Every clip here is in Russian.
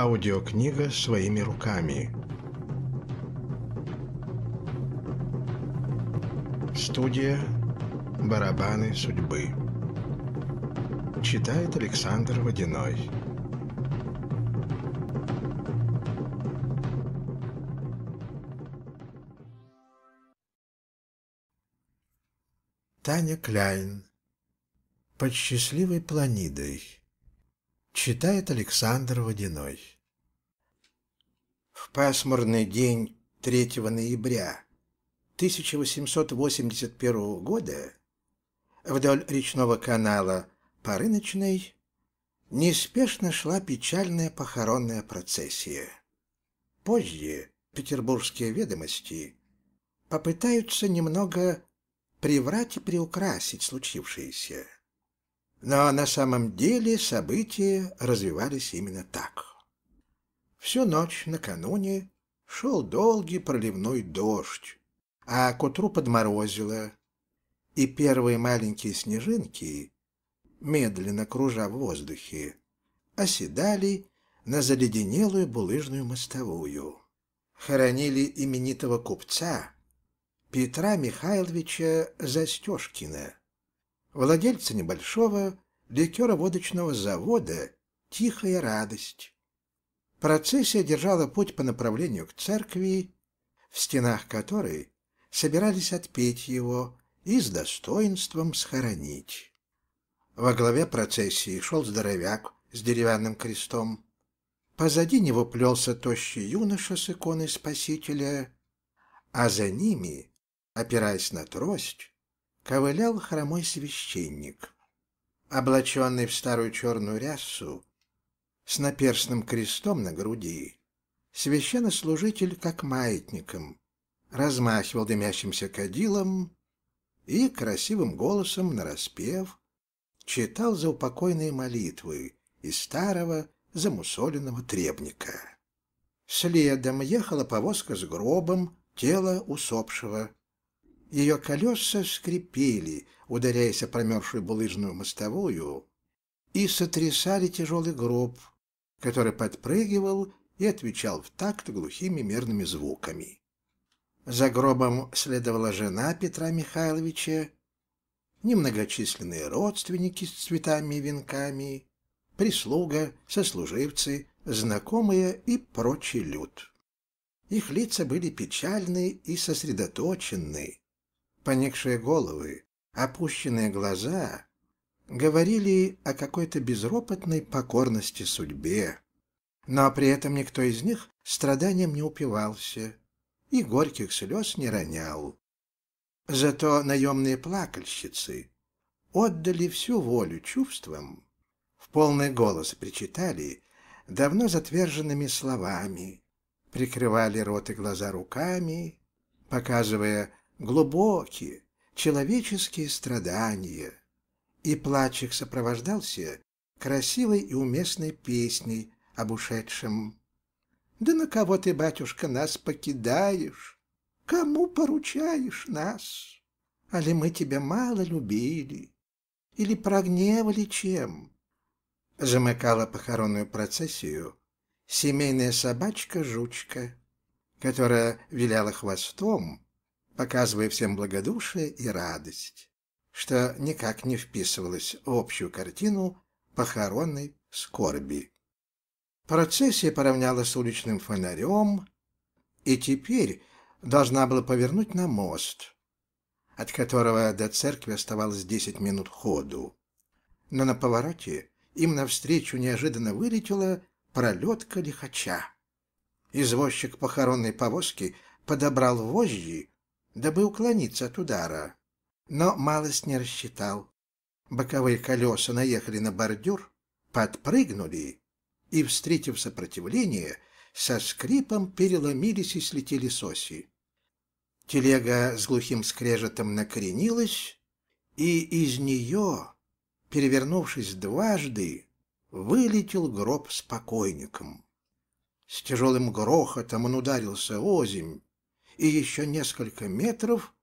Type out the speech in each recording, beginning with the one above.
Аудиокнига своими руками. Студия «Барабаны судьбы». Читает Александр Водяной. Таня Кляйн. Под счастливой планидой. Читает Александр Водяной. В пасмурный день 3 ноября 1881 года вдоль речного канала по Рыночной неспешно шла печальная похоронная процессия. Позже петербургские ведомости попытаются немного приврать и приукрасить случившееся. Но на самом деле события развивались именно так. Всю ночь накануне шел долгий проливной дождь, а к утру подморозило, и первые маленькие снежинки, медленно кружа в воздухе, оседали на заледенелую булыжную мостовую. Хоронили именитого купца Петра Михайловича Застежкина, владельца небольшого ликероводочного завода «Тихая радость». Процессия держала путь по направлению к церкви, в стенах которой собирались отпеть его и с достоинством схоронить. Во главе процессии шел здоровяк с деревянным крестом. Позади него плелся тощий юноша с иконой Спасителя, а за ними, опираясь на трость, ковылял хромой священник, облаченный в старую черную рясу, с наперстным крестом на груди. Священнослужитель, как маятником, размахивал дымящимся кадилом и красивым голосом нараспев читал заупокойные молитвы из старого замусоленного требника. Следом ехала повозка с гробом тела усопшего ее колеса скрипели, ударяясь о промерзшую булыжную мостовую, и сотрясали тяжелый гроб, который подпрыгивал и отвечал в такт глухими мерными звуками. За гробом следовала жена Петра Михайловича, немногочисленные родственники с цветами и венками, прислуга, сослуживцы, знакомые и прочий люд. Их лица были печальны и сосредоточенные. Поникшие головы, опущенные глаза говорили о какой-то безропотной покорности судьбе. Но при этом никто из них страданием не упивался и горьких слез не ронял. Зато наемные плакальщицы отдали всю волю чувствам, в полный голос причитали давно затверженными словами, прикрывали рот и глаза руками, показывая глубокие человеческие страдания. И плач их сопровождался красивой и уместной песней об ушедшем. «Да на кого ты, батюшка, нас покидаешь? Кому поручаешь нас? А ли мы тебя мало любили? Или прогневали чем?» Замыкала похоронную процессию семейная собачка-жучка, которая виляла хвостом, показывая всем благодушие и радость, что никак не вписывалось в общую картину похоронной скорби. Процессия поравнялась с уличным фонарем и теперь должна была повернуть на мост, от которого до церкви оставалось десять минут ходу. Но на повороте им навстречу неожиданно вылетела пролетка лихача. Извозчик похоронной повозки подобрал вожжи дабы уклониться от удара. Но малость не рассчитал. Боковые колеса наехали на бордюр, подпрыгнули и, встретив сопротивление, со скрипом переломились и слетели с оси. Телега с глухим скрежетом накренилась, и из нее, перевернувшись дважды, вылетел гроб с покойником. С тяжелым грохотом он ударился озимь, и еще несколько метров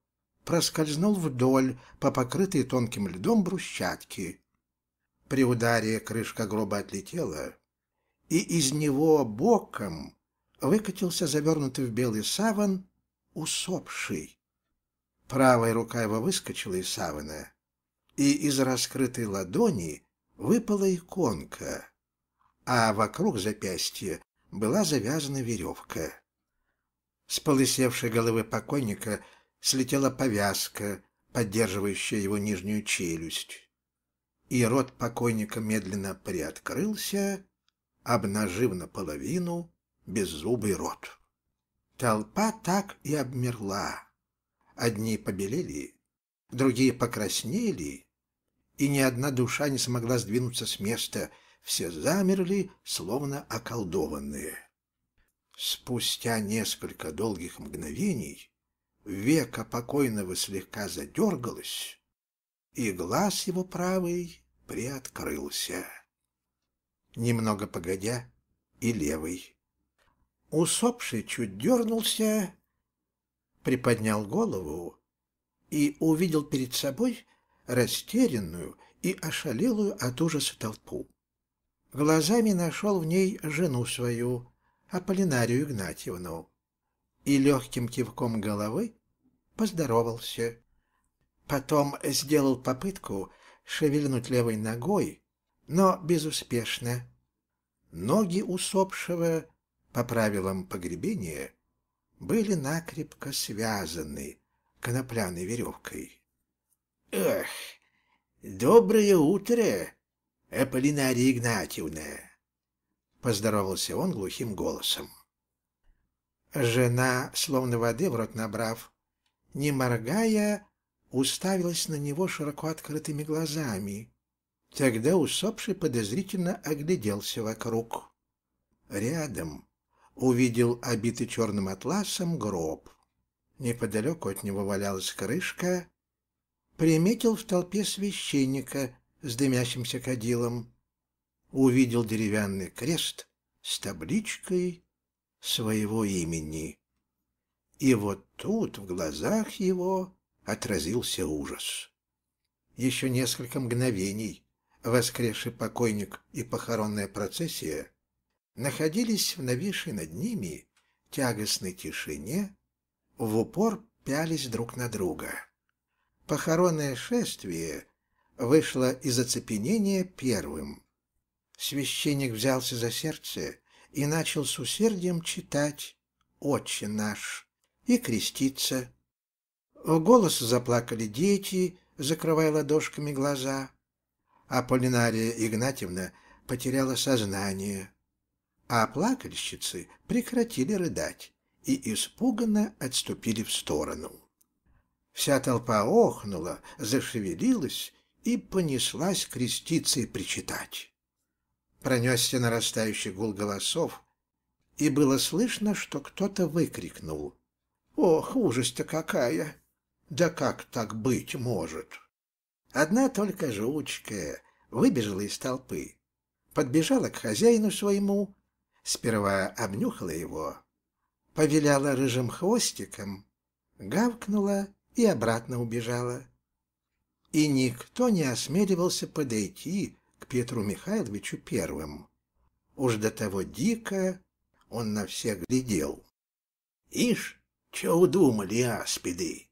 проскользнул вдоль по покрытой тонким льдом брусчатке. При ударе крышка гроба отлетела, и из него боком выкатился завернутый в белый саван усопший. Правая рука его выскочила из савана, и из раскрытой ладони выпала иконка, а вокруг запястья была завязана веревка. С полысевшей головы покойника слетела повязка, поддерживающая его нижнюю челюсть. И рот покойника медленно приоткрылся, обнажив наполовину беззубый рот. Толпа так и обмерла. Одни побелели, другие покраснели, и ни одна душа не смогла сдвинуться с места, все замерли, словно околдованные. Спустя несколько долгих мгновений века покойного слегка задергалось, и глаз его правый приоткрылся. Немного погодя, и левый. Усопший чуть дернулся, приподнял голову и увидел перед собой растерянную и ошалелую от ужаса толпу. Глазами нашел в ней жену свою, Аполлинарию Игнатьевну и легким кивком головы поздоровался. Потом сделал попытку шевельнуть левой ногой, но безуспешно. Ноги усопшего по правилам погребения были накрепко связаны конопляной веревкой. «Эх, доброе утро, Аполлинария э, Игнатьевна!» поздоровался он глухим голосом. Жена, словно воды в рот набрав, не моргая, уставилась на него широко открытыми глазами. Тогда усопший подозрительно огляделся вокруг. Рядом увидел обитый черным атласом гроб. Неподалеку от него валялась крышка. Приметил в толпе священника с дымящимся кадилом увидел деревянный крест с табличкой своего имени. И вот тут в глазах его отразился ужас. Еще несколько мгновений воскресший покойник и похоронная процессия находились в нависшей над ними тягостной тишине, в упор пялись друг на друга. Похоронное шествие вышло из оцепенения первым – Священник взялся за сердце и начал с усердием читать «Отче наш» и креститься. В голос заплакали дети, закрывая ладошками глаза. а Полинария Игнатьевна потеряла сознание, а плакальщицы прекратили рыдать и испуганно отступили в сторону. Вся толпа охнула, зашевелилась и понеслась креститься и причитать пронесся нарастающий гул голосов, и было слышно, что кто-то выкрикнул. «Ох, ужас-то какая! Да как так быть может?» Одна только жучка выбежала из толпы, подбежала к хозяину своему, сперва обнюхала его, повиляла рыжим хвостиком, гавкнула и обратно убежала. И никто не осмеливался подойти Петру Михайловичу первым. Уж до того дико он на всех глядел. «Ишь, че удумали, аспиды!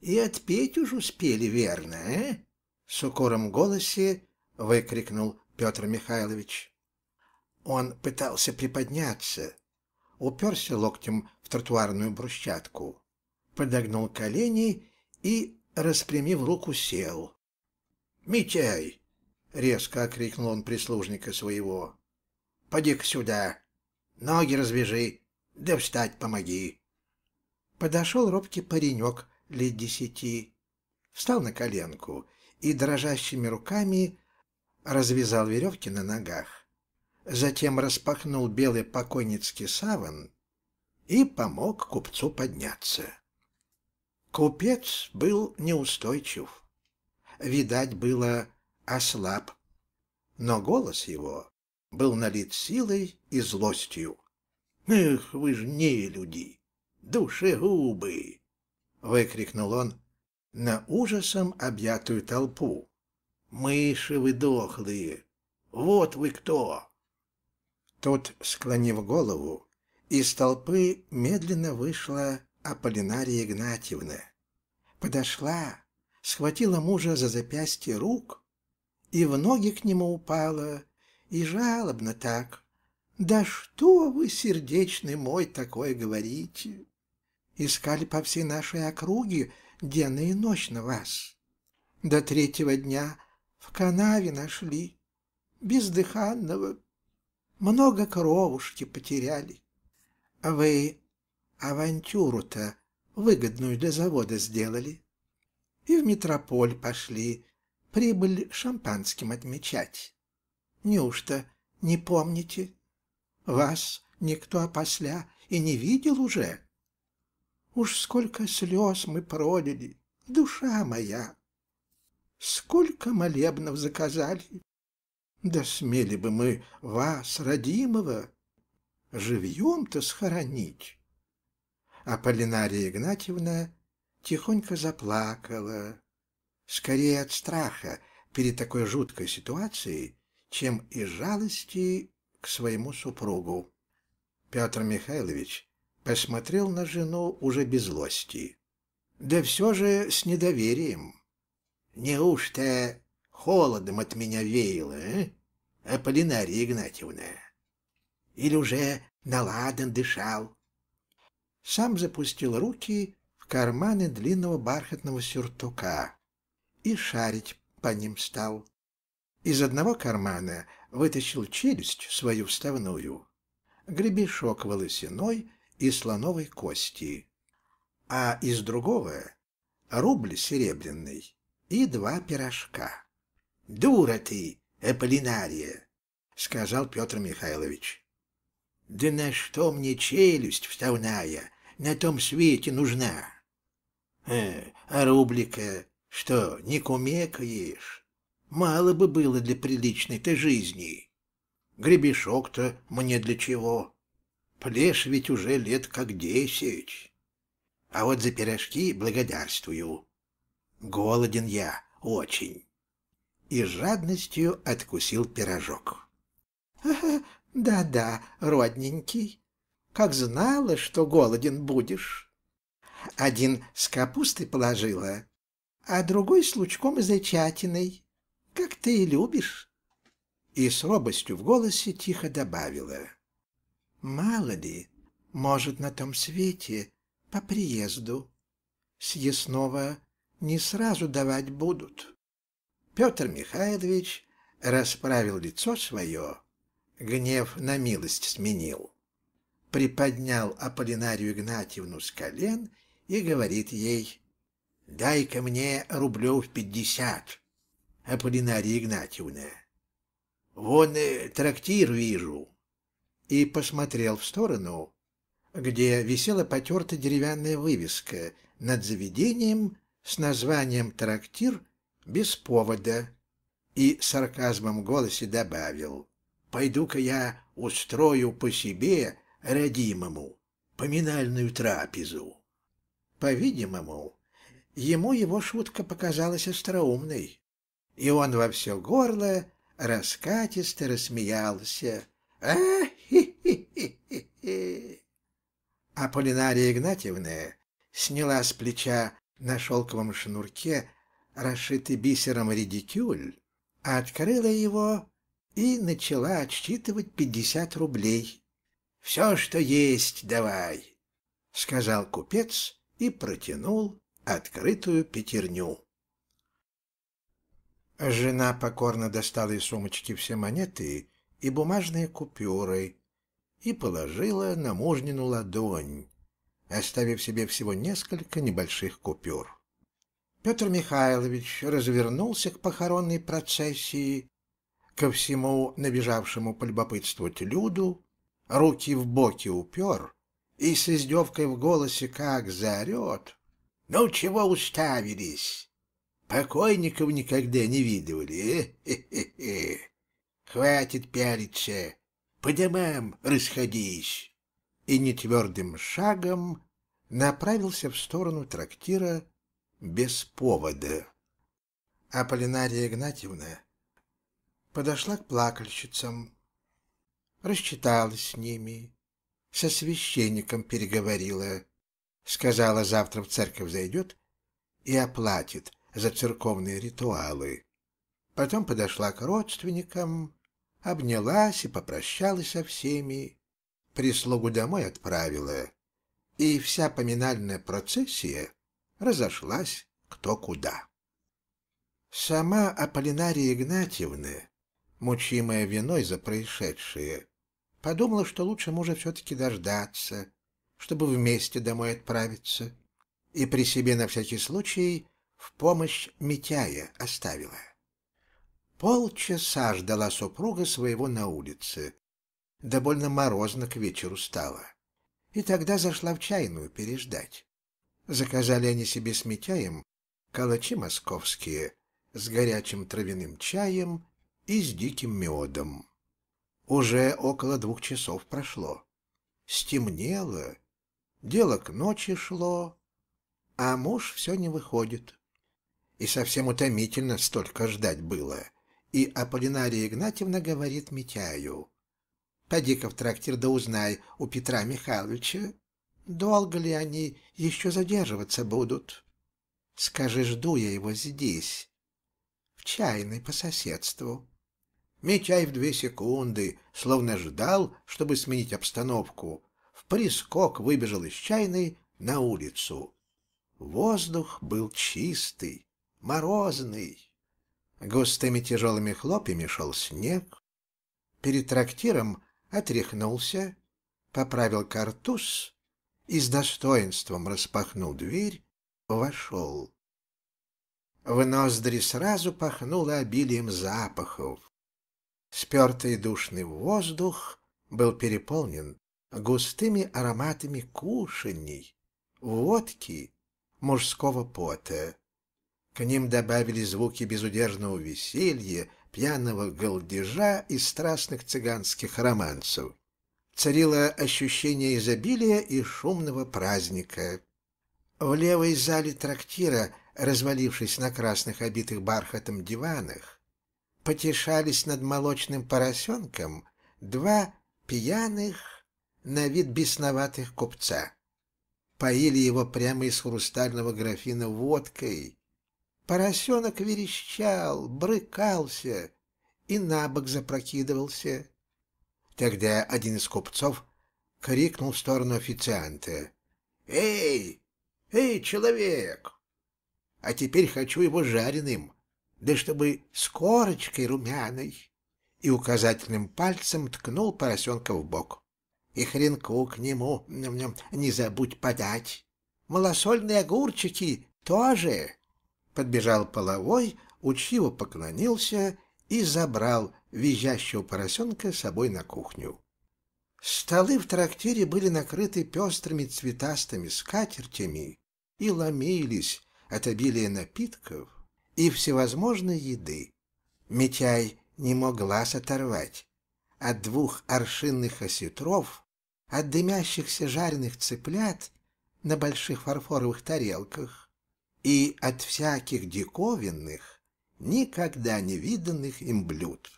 И отпеть уж успели, верно, а?» С укором голосе выкрикнул Петр Михайлович. Он пытался приподняться, уперся локтем в тротуарную брусчатку, подогнул колени и, распрямив руку, сел. «Митяй, — резко окрикнул он прислужника своего. «Поди-ка сюда! Ноги развяжи, да встать помоги!» Подошел робкий паренек лет десяти, встал на коленку и дрожащими руками развязал веревки на ногах. Затем распахнул белый покойницкий саван и помог купцу подняться. Купец был неустойчив. Видать было, ослаб. Но голос его был налит силой и злостью. «Эх, вы ж не люди! Душегубы!» — выкрикнул он на ужасом объятую толпу. «Мыши вы дохлые! Вот вы кто!» Тут, склонив голову, из толпы медленно вышла Аполлинария Игнатьевна. Подошла, схватила мужа за запястье рук и в ноги к нему упала, и жалобно так. «Да что вы, сердечный мой, такое говорите? Искали по всей нашей округе денно и ночь на вас. До третьего дня в канаве нашли, бездыханного. Много кровушки потеряли. Вы авантюру-то выгодную для завода сделали. И в метрополь пошли, прибыль шампанским отмечать. Неужто не помните? Вас никто опосля и не видел уже. Уж сколько слез мы пролили, душа моя! Сколько молебнов заказали! Да смели бы мы вас, родимого, живьем-то схоронить!» Аполлинария Игнатьевна тихонько заплакала, скорее от страха перед такой жуткой ситуацией, чем из жалости к своему супругу. Петр Михайлович посмотрел на жену уже без злости, да все же с недоверием. «Неужто холодом от меня веяло, а? Аполлинария Игнатьевна? Или уже наладан дышал?» Сам запустил руки в карманы длинного бархатного сюртука и шарить по ним стал. Из одного кармана вытащил челюсть свою вставную, гребешок волосяной и слоновой кости, а из другого — рубль серебряный и два пирожка. «Дура ты, Эполинария!» — сказал Петр Михайлович. «Да на что мне челюсть вставная на том свете нужна?» «Э, а рублика что, не кумекаешь? Мало бы было для приличной ты жизни. Гребешок-то мне для чего? Плешь ведь уже лет как десять. А вот за пирожки благодарствую. Голоден я очень. И жадностью откусил пирожок. Да-да, родненький, как знала, что голоден будешь. Один с капустой положила, а другой с лучком и зайчатиной, как ты и любишь. И с робостью в голосе тихо добавила. Мало ли, может, на том свете по приезду съестного не сразу давать будут. Петр Михайлович расправил лицо свое, гнев на милость сменил. Приподнял Аполлинарию Игнатьевну с колен и говорит ей Дай-ка мне рублев пятьдесят, Аполлинария Игнатьевна. Вон э, трактир вижу. И посмотрел в сторону, где висела потертая деревянная вывеска над заведением с названием «Трактир» без повода. И сарказмом в голосе добавил «Пойду-ка я устрою по себе родимому поминальную трапезу». По-видимому, Ему его шутка показалась остроумной, и он во все горло раскатисто рассмеялся. а хи хи Игнатьевна сняла с плеча на шелковом шнурке расшитый бисером редикюль, открыла его и начала отсчитывать пятьдесят рублей. «Все, что есть, давай», — сказал купец и протянул открытую пятерню. Жена покорно достала из сумочки все монеты и бумажные купюры и положила на мужнину ладонь, оставив себе всего несколько небольших купюр. Петр Михайлович развернулся к похоронной процессии, ко всему набежавшему полюбопытствовать люду, руки в боки упер и с издевкой в голосе как заорет. Ну, чего уставились? Покойников никогда не видывали, э? Хе -хе -хе. Хватит пялиться, по домам расходись. И нетвердым шагом направился в сторону трактира без повода. А Аполлинария Игнатьевна подошла к плакальщицам, рассчиталась с ними, со священником переговорила — Сказала, завтра в церковь зайдет и оплатит за церковные ритуалы. Потом подошла к родственникам, обнялась и попрощалась со всеми, прислугу домой отправила, и вся поминальная процессия разошлась кто куда. Сама Аполлинария Игнатьевна, мучимая виной за происшедшее, подумала, что лучше мужа все-таки дождаться, чтобы вместе домой отправиться, и при себе на всякий случай в помощь Митяя оставила. Полчаса ждала супруга своего на улице. Довольно морозно к вечеру стало. И тогда зашла в чайную переждать. Заказали они себе с Митяем калачи московские с горячим травяным чаем и с диким медом. Уже около двух часов прошло. Стемнело, Дело к ночи шло, а муж все не выходит. И совсем утомительно столько ждать было. И Аполлинария Игнатьевна говорит Митяю. «Поди-ка в трактир да узнай у Петра Михайловича, долго ли они еще задерживаться будут. Скажи, жду я его здесь, в чайной по соседству». Митяй в две секунды, словно ждал, чтобы сменить обстановку, вприскок выбежал из чайной на улицу. Воздух был чистый, морозный. Густыми тяжелыми хлопьями шел снег. Перед трактиром отряхнулся, поправил картуз и с достоинством распахнул дверь, вошел. В ноздри сразу пахнуло обилием запахов. Спертый душный воздух был переполнен густыми ароматами кушаний, водки, мужского пота. К ним добавили звуки безудержного веселья, пьяного голдежа и страстных цыганских романсов. Царило ощущение изобилия и шумного праздника. В левой зале трактира, развалившись на красных обитых бархатом диванах, потешались над молочным поросенком два пьяных на вид бесноватых купца. Поили его прямо из хрустального графина водкой. Поросенок верещал, брыкался и на бок запрокидывался. Тогда один из купцов крикнул в сторону официанта. «Эй! Эй, человек! А теперь хочу его жареным, да чтобы с корочкой румяной!» И указательным пальцем ткнул поросенка в бок и хренку к нему не забудь подать. Малосольные огурчики тоже. Подбежал половой, учиво поклонился и забрал визжащего поросенка с собой на кухню. Столы в трактире были накрыты пестрыми цветастыми скатертями и ломились от обилия напитков и всевозможной еды. Митяй не мог глаз оторвать от двух аршинных осетров от дымящихся жареных цыплят на больших фарфоровых тарелках и от всяких диковинных, никогда не виданных им блюд.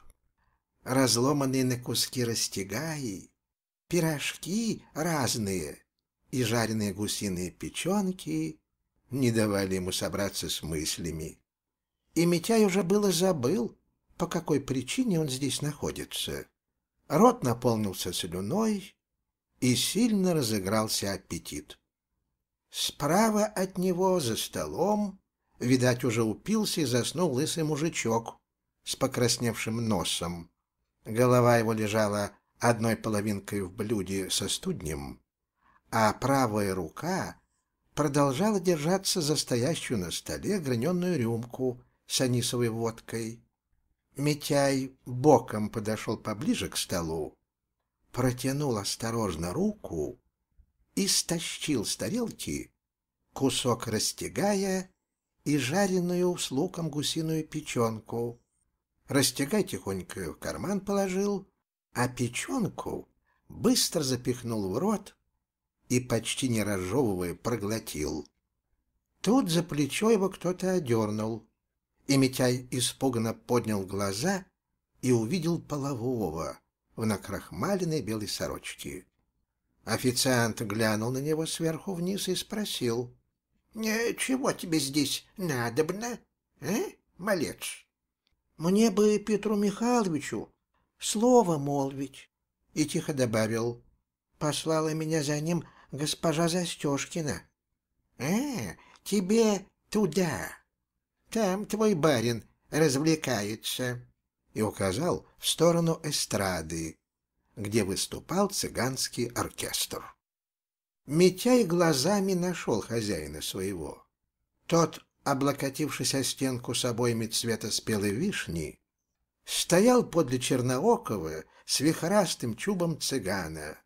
Разломанные на куски растягаи, пирожки разные и жареные гусиные печенки не давали ему собраться с мыслями. И Митяй уже было забыл, по какой причине он здесь находится. Рот наполнился слюной, и сильно разыгрался аппетит. Справа от него, за столом, видать, уже упился и заснул лысый мужичок с покрасневшим носом. Голова его лежала одной половинкой в блюде со студнем, а правая рука продолжала держаться за стоящую на столе граненную рюмку с анисовой водкой. Митяй боком подошел поближе к столу протянул осторожно руку и стащил с тарелки кусок растягая и жареную с луком гусиную печенку. Растягай тихонько в карман положил, а печенку быстро запихнул в рот и, почти не разжевывая, проглотил. Тут за плечо его кто-то одернул, и Митяй испуганно поднял глаза и увидел полового — в накрахмаленной белой сорочке. Официант глянул на него сверху вниз и спросил. «Э, «Чего тебе здесь надобно, э, малец?» «Мне бы Петру Михайловичу слово молвить», — и тихо добавил. «Послала меня за ним госпожа Застежкина». Э, тебе туда. Там твой барин развлекается» и указал в сторону эстрады, где выступал цыганский оркестр. Митяй глазами нашел хозяина своего. Тот, облокотившись о стенку с обоями цвета спелой вишни, стоял подле Черноокова с вихрастым чубом цыгана.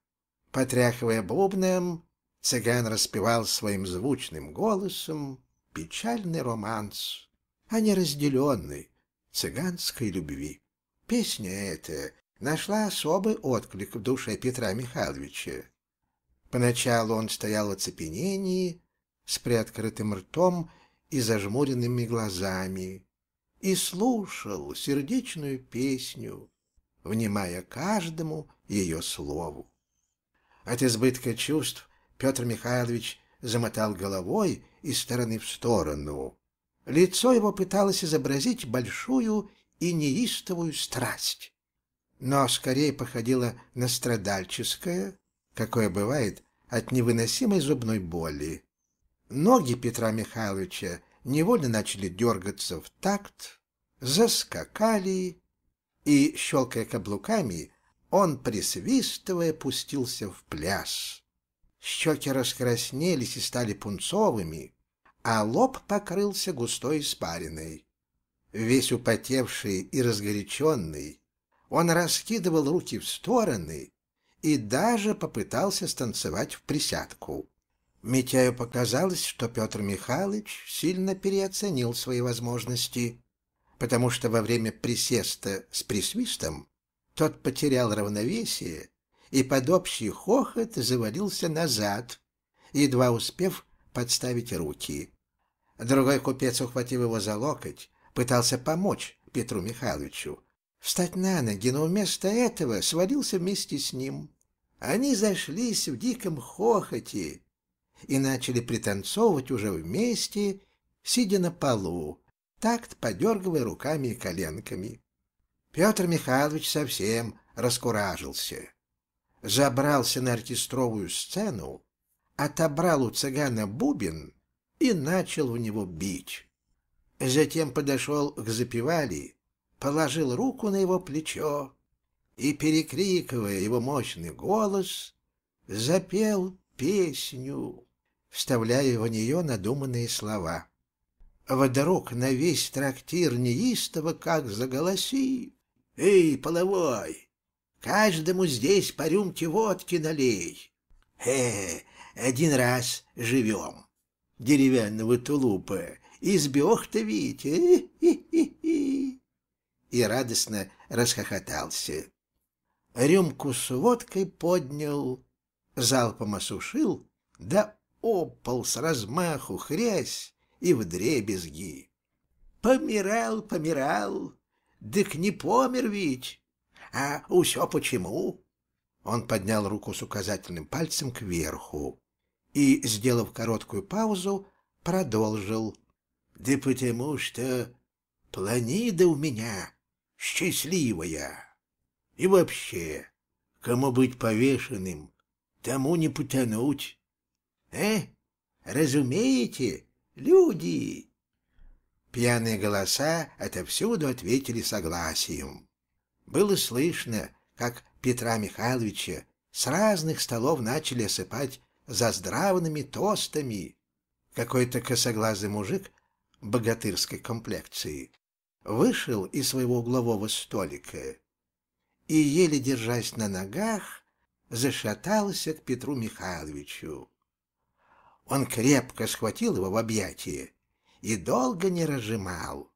Потряхивая бубном, цыган распевал своим звучным голосом печальный романс, а не разделенный, цыганской любви. Песня эта нашла особый отклик в душе Петра Михайловича. Поначалу он стоял в оцепенении, с приоткрытым ртом и зажмуренными глазами, и слушал сердечную песню, внимая каждому ее слову. От избытка чувств Петр Михайлович замотал головой из стороны в сторону, Лицо его пыталось изобразить большую и неистовую страсть, но скорее походило на страдальческое, какое бывает от невыносимой зубной боли. Ноги Петра Михайловича невольно начали дергаться в такт, заскакали, и, щелкая каблуками, он, присвистывая, пустился в пляс. Щеки раскраснелись и стали пунцовыми, а лоб покрылся густой испариной. Весь употевший и разгоряченный, он раскидывал руки в стороны и даже попытался станцевать в присядку. Митяю показалось, что Петр Михайлович сильно переоценил свои возможности, потому что во время присеста с присвистом тот потерял равновесие и под общий хохот завалился назад, едва успев подставить руки. Другой купец, ухватил его за локоть, пытался помочь Петру Михайловичу. Встать на ноги, но вместо этого свалился вместе с ним. Они зашлись в диком хохоте и начали пританцовывать уже вместе, сидя на полу, такт подергивая руками и коленками. Петр Михайлович совсем раскуражился. Забрался на артистровую сцену, отобрал у цыгана бубен и начал в него бить. Затем подошел к Запивали, положил руку на его плечо и, перекрикивая его мощный голос, запел песню, вставляя в нее надуманные слова. Вдруг на весь трактир неистово как заголоси. «Эй, половой, каждому здесь по рюмке водки налей!» «Хе, э, один раз живем!» деревянного тулупа. Избег-то ведь, э? И радостно расхохотался. Рюмку с водкой поднял, залпом осушил, да опал с размаху хрясь и вдребезги. Помирал, помирал, дык не помер ведь, а усё почему? Он поднял руку с указательным пальцем кверху и, сделав короткую паузу, продолжил. «Да потому что планида у меня счастливая. И вообще, кому быть повешенным, тому не потонуть. Э, разумеете, люди?» Пьяные голоса отовсюду ответили согласием. Было слышно, как Петра Михайловича с разных столов начали осыпать за здравными тостами. Какой-то косоглазый мужик богатырской комплекции вышел из своего углового столика и, еле держась на ногах, зашатался к Петру Михайловичу. Он крепко схватил его в объятия и долго не разжимал,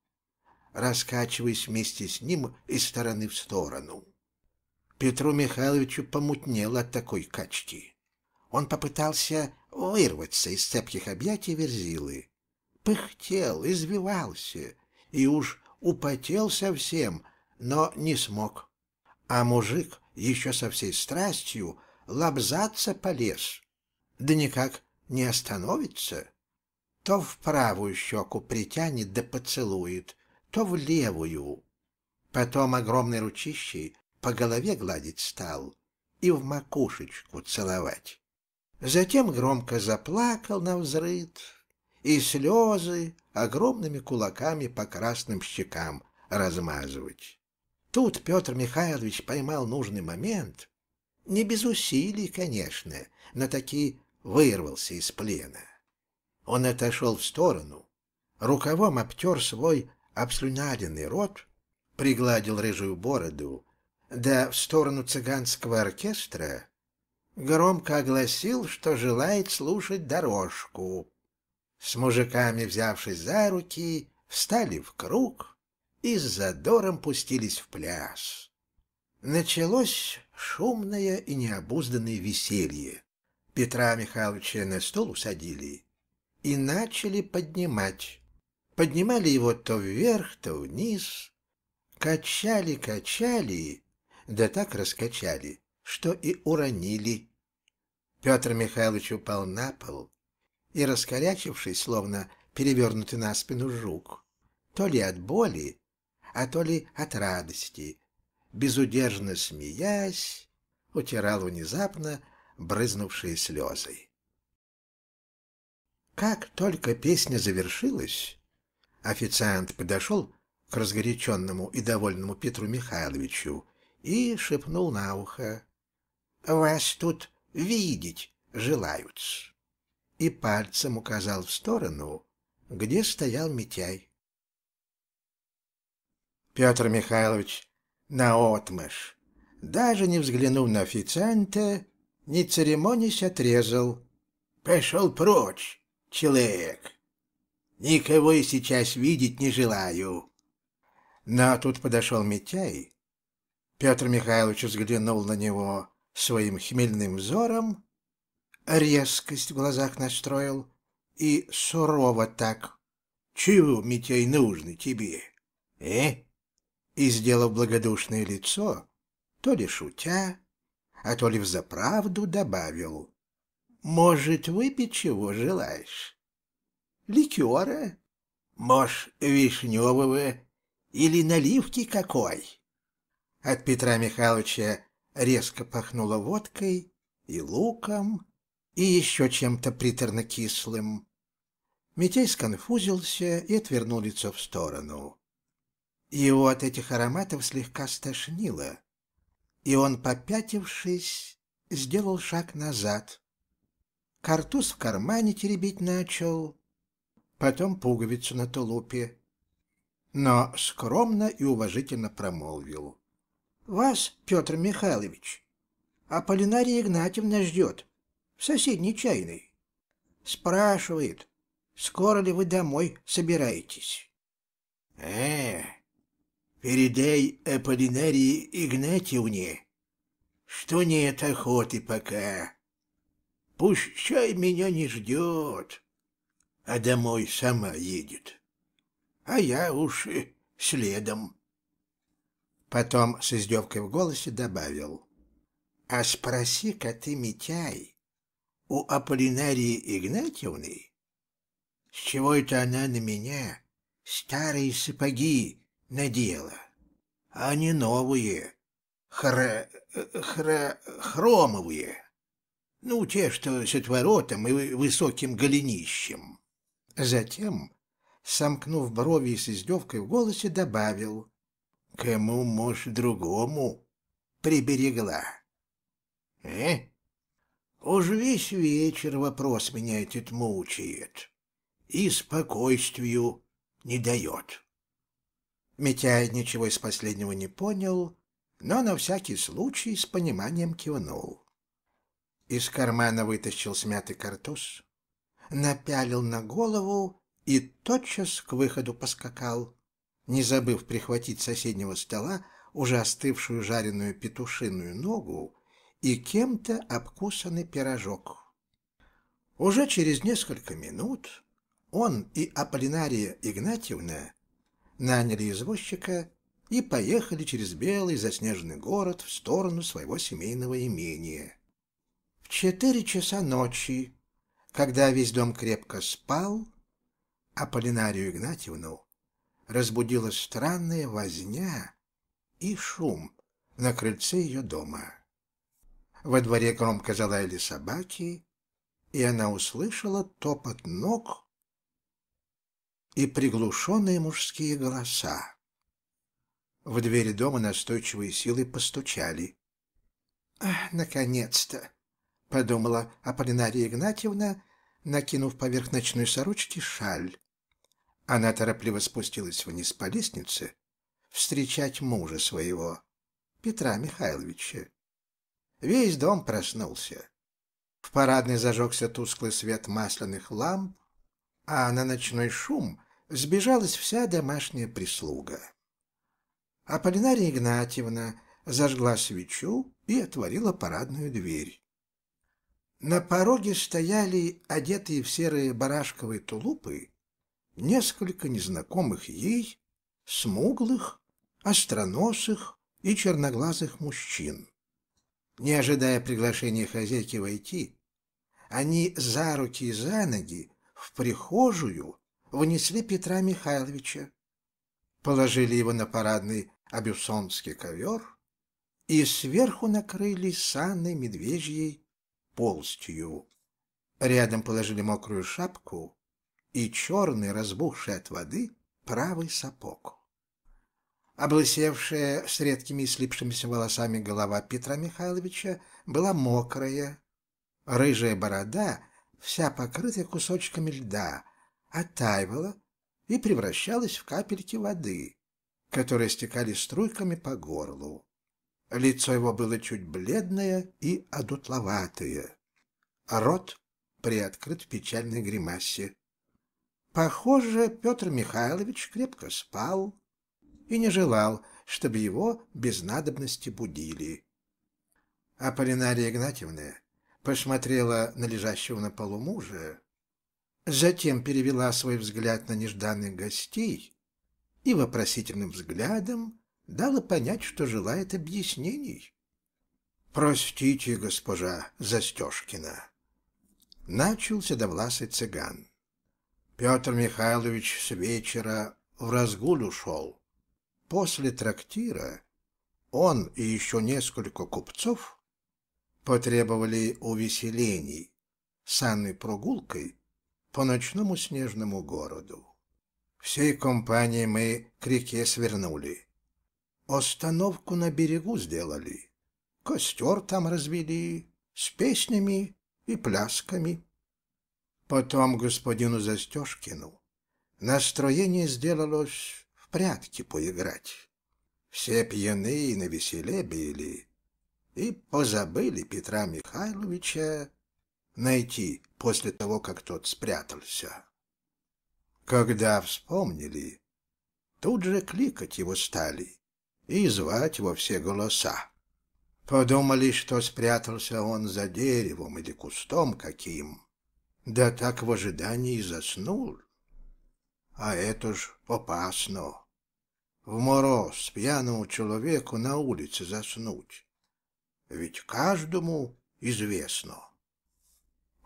раскачиваясь вместе с ним из стороны в сторону. Петру Михайловичу помутнело от такой качки. Он попытался вырваться из цепких объятий Верзилы. Пыхтел, извивался и уж употел совсем, но не смог. А мужик еще со всей страстью лобзаться полез. Да никак не остановится. То в правую щеку притянет да поцелует, то в левую. Потом огромной ручищей по голове гладить стал и в макушечку целовать. Затем громко заплакал на взрыд, и слезы огромными кулаками по красным щекам размазывать. Тут Петр Михайлович поймал нужный момент. Не без усилий, конечно, но таки вырвался из плена. Он отошел в сторону, рукавом обтер свой обслюнаденный рот, пригладил рыжую бороду, да в сторону цыганского оркестра громко огласил, что желает слушать дорожку. С мужиками, взявшись за руки, встали в круг и с задором пустились в пляс. Началось шумное и необузданное веселье. Петра Михайловича на стол усадили и начали поднимать. Поднимали его то вверх, то вниз, качали-качали, да так раскачали, что и уронили. Петр Михайлович упал на пол и, раскорячившись, словно перевернутый на спину жук, то ли от боли, а то ли от радости, безудержно смеясь, утирал внезапно брызнувшие слезы. Как только песня завершилась, официант подошел к разгоряченному и довольному Петру Михайловичу и шепнул на ухо. «Вас тут видеть желают. И пальцем указал в сторону, где стоял Митяй. Петр Михайлович наотмашь, даже не взглянув на официанта, не церемонясь отрезал. «Пошел прочь, человек! Никого и сейчас видеть не желаю!» Но тут подошел Митяй. Петр Михайлович взглянул на него своим хмельным взором, резкость в глазах настроил и сурово так. «Чего, Митяй, нужно тебе, э?» И, сделав благодушное лицо, то ли шутя, а то ли взаправду добавил. «Может, выпить чего желаешь? Ликера? Может, вишневого или наливки какой?» От Петра Михайловича резко пахнуло водкой и луком, и еще чем-то приторно-кислым. Митей сконфузился и отвернул лицо в сторону. Его от этих ароматов слегка стошнило, и он, попятившись, сделал шаг назад. Картуз в кармане теребить начал, потом пуговицу на тулупе, но скромно и уважительно промолвил. Вас, Петр Михайлович, а Полинария Игнатьевна ждет в соседней чайной. Спрашивает, скоро ли вы домой собираетесь. Э, передай Аполлинарии Игнатьевне, что нет охоты пока. Пусть чай меня не ждет, а домой сама едет. А я уж следом. Потом с издевкой в голосе добавил. «А спроси-ка ты, Митяй, у Аполлинарии Игнатьевны, с чего это она на меня старые сапоги надела, а не новые, хра... хра... хромовые?» ну, те, что с отворотом и высоким голенищем. Затем, сомкнув брови с издевкой в голосе, добавил. Кому, может, другому приберегла? Э? Уж весь вечер вопрос меня этот мучает и спокойствию не дает. Митя ничего из последнего не понял, но на всякий случай с пониманием кивнул. Из кармана вытащил смятый картуз, напялил на голову и тотчас к выходу поскакал не забыв прихватить соседнего стола уже остывшую жареную петушиную ногу и кем-то обкусанный пирожок. Уже через несколько минут он и Аполлинария Игнатьевна наняли извозчика и поехали через белый заснеженный город в сторону своего семейного имения. В четыре часа ночи, когда весь дом крепко спал, Аполлинарию Игнатьевну разбудила странная возня и шум на крыльце ее дома. Во дворе громко залаяли собаки, и она услышала топот ног и приглушенные мужские голоса. В двери дома настойчивые силы постучали. «Ах, наконец-то!» — подумала Аполлинария Игнатьевна, накинув поверх ночной сорочки шаль. Она торопливо спустилась вниз по лестнице встречать мужа своего, Петра Михайловича. Весь дом проснулся. В парадный зажегся тусклый свет масляных ламп, а на ночной шум сбежалась вся домашняя прислуга. Аполлинария Игнатьевна зажгла свечу и отворила парадную дверь. На пороге стояли, одетые в серые барашковые тулупы, несколько незнакомых ей, смуглых, остроносых и черноглазых мужчин. Не ожидая приглашения хозяйки войти, они за руки и за ноги в прихожую внесли Петра Михайловича, положили его на парадный абюсонский ковер и сверху накрыли санной медвежьей полстью. Рядом положили мокрую шапку и черный, разбухший от воды, правый сапог. Облысевшая с редкими и слипшимися волосами голова Петра Михайловича была мокрая. Рыжая борода, вся покрытая кусочками льда, оттаивала и превращалась в капельки воды, которые стекали струйками по горлу. Лицо его было чуть бледное и одутловатое. Рот приоткрыт в печальной гримасе. Похоже, Петр Михайлович крепко спал и не желал, чтобы его без надобности будили. Аполлинария Игнатьевна посмотрела на лежащего на полу мужа, затем перевела свой взгляд на нежданных гостей и вопросительным взглядом дала понять, что желает объяснений. «Простите, госпожа Застежкина», — начался седовласый цыган. Петр Михайлович с вечера в разгуль ушел. После трактира он и еще несколько купцов потребовали увеселений санной прогулкой по ночному снежному городу. Всей компанией мы к реке свернули. Остановку на берегу сделали. Костер там развели с песнями и плясками. Потом господину Застежкину настроение сделалось в прятки поиграть. Все пьяные на веселе были и позабыли Петра Михайловича найти после того, как тот спрятался. Когда вспомнили, тут же кликать его стали и звать во все голоса. Подумали, что спрятался он за деревом или кустом каким да так в ожидании заснул. А это ж опасно. В мороз пьяному человеку на улице заснуть. Ведь каждому известно.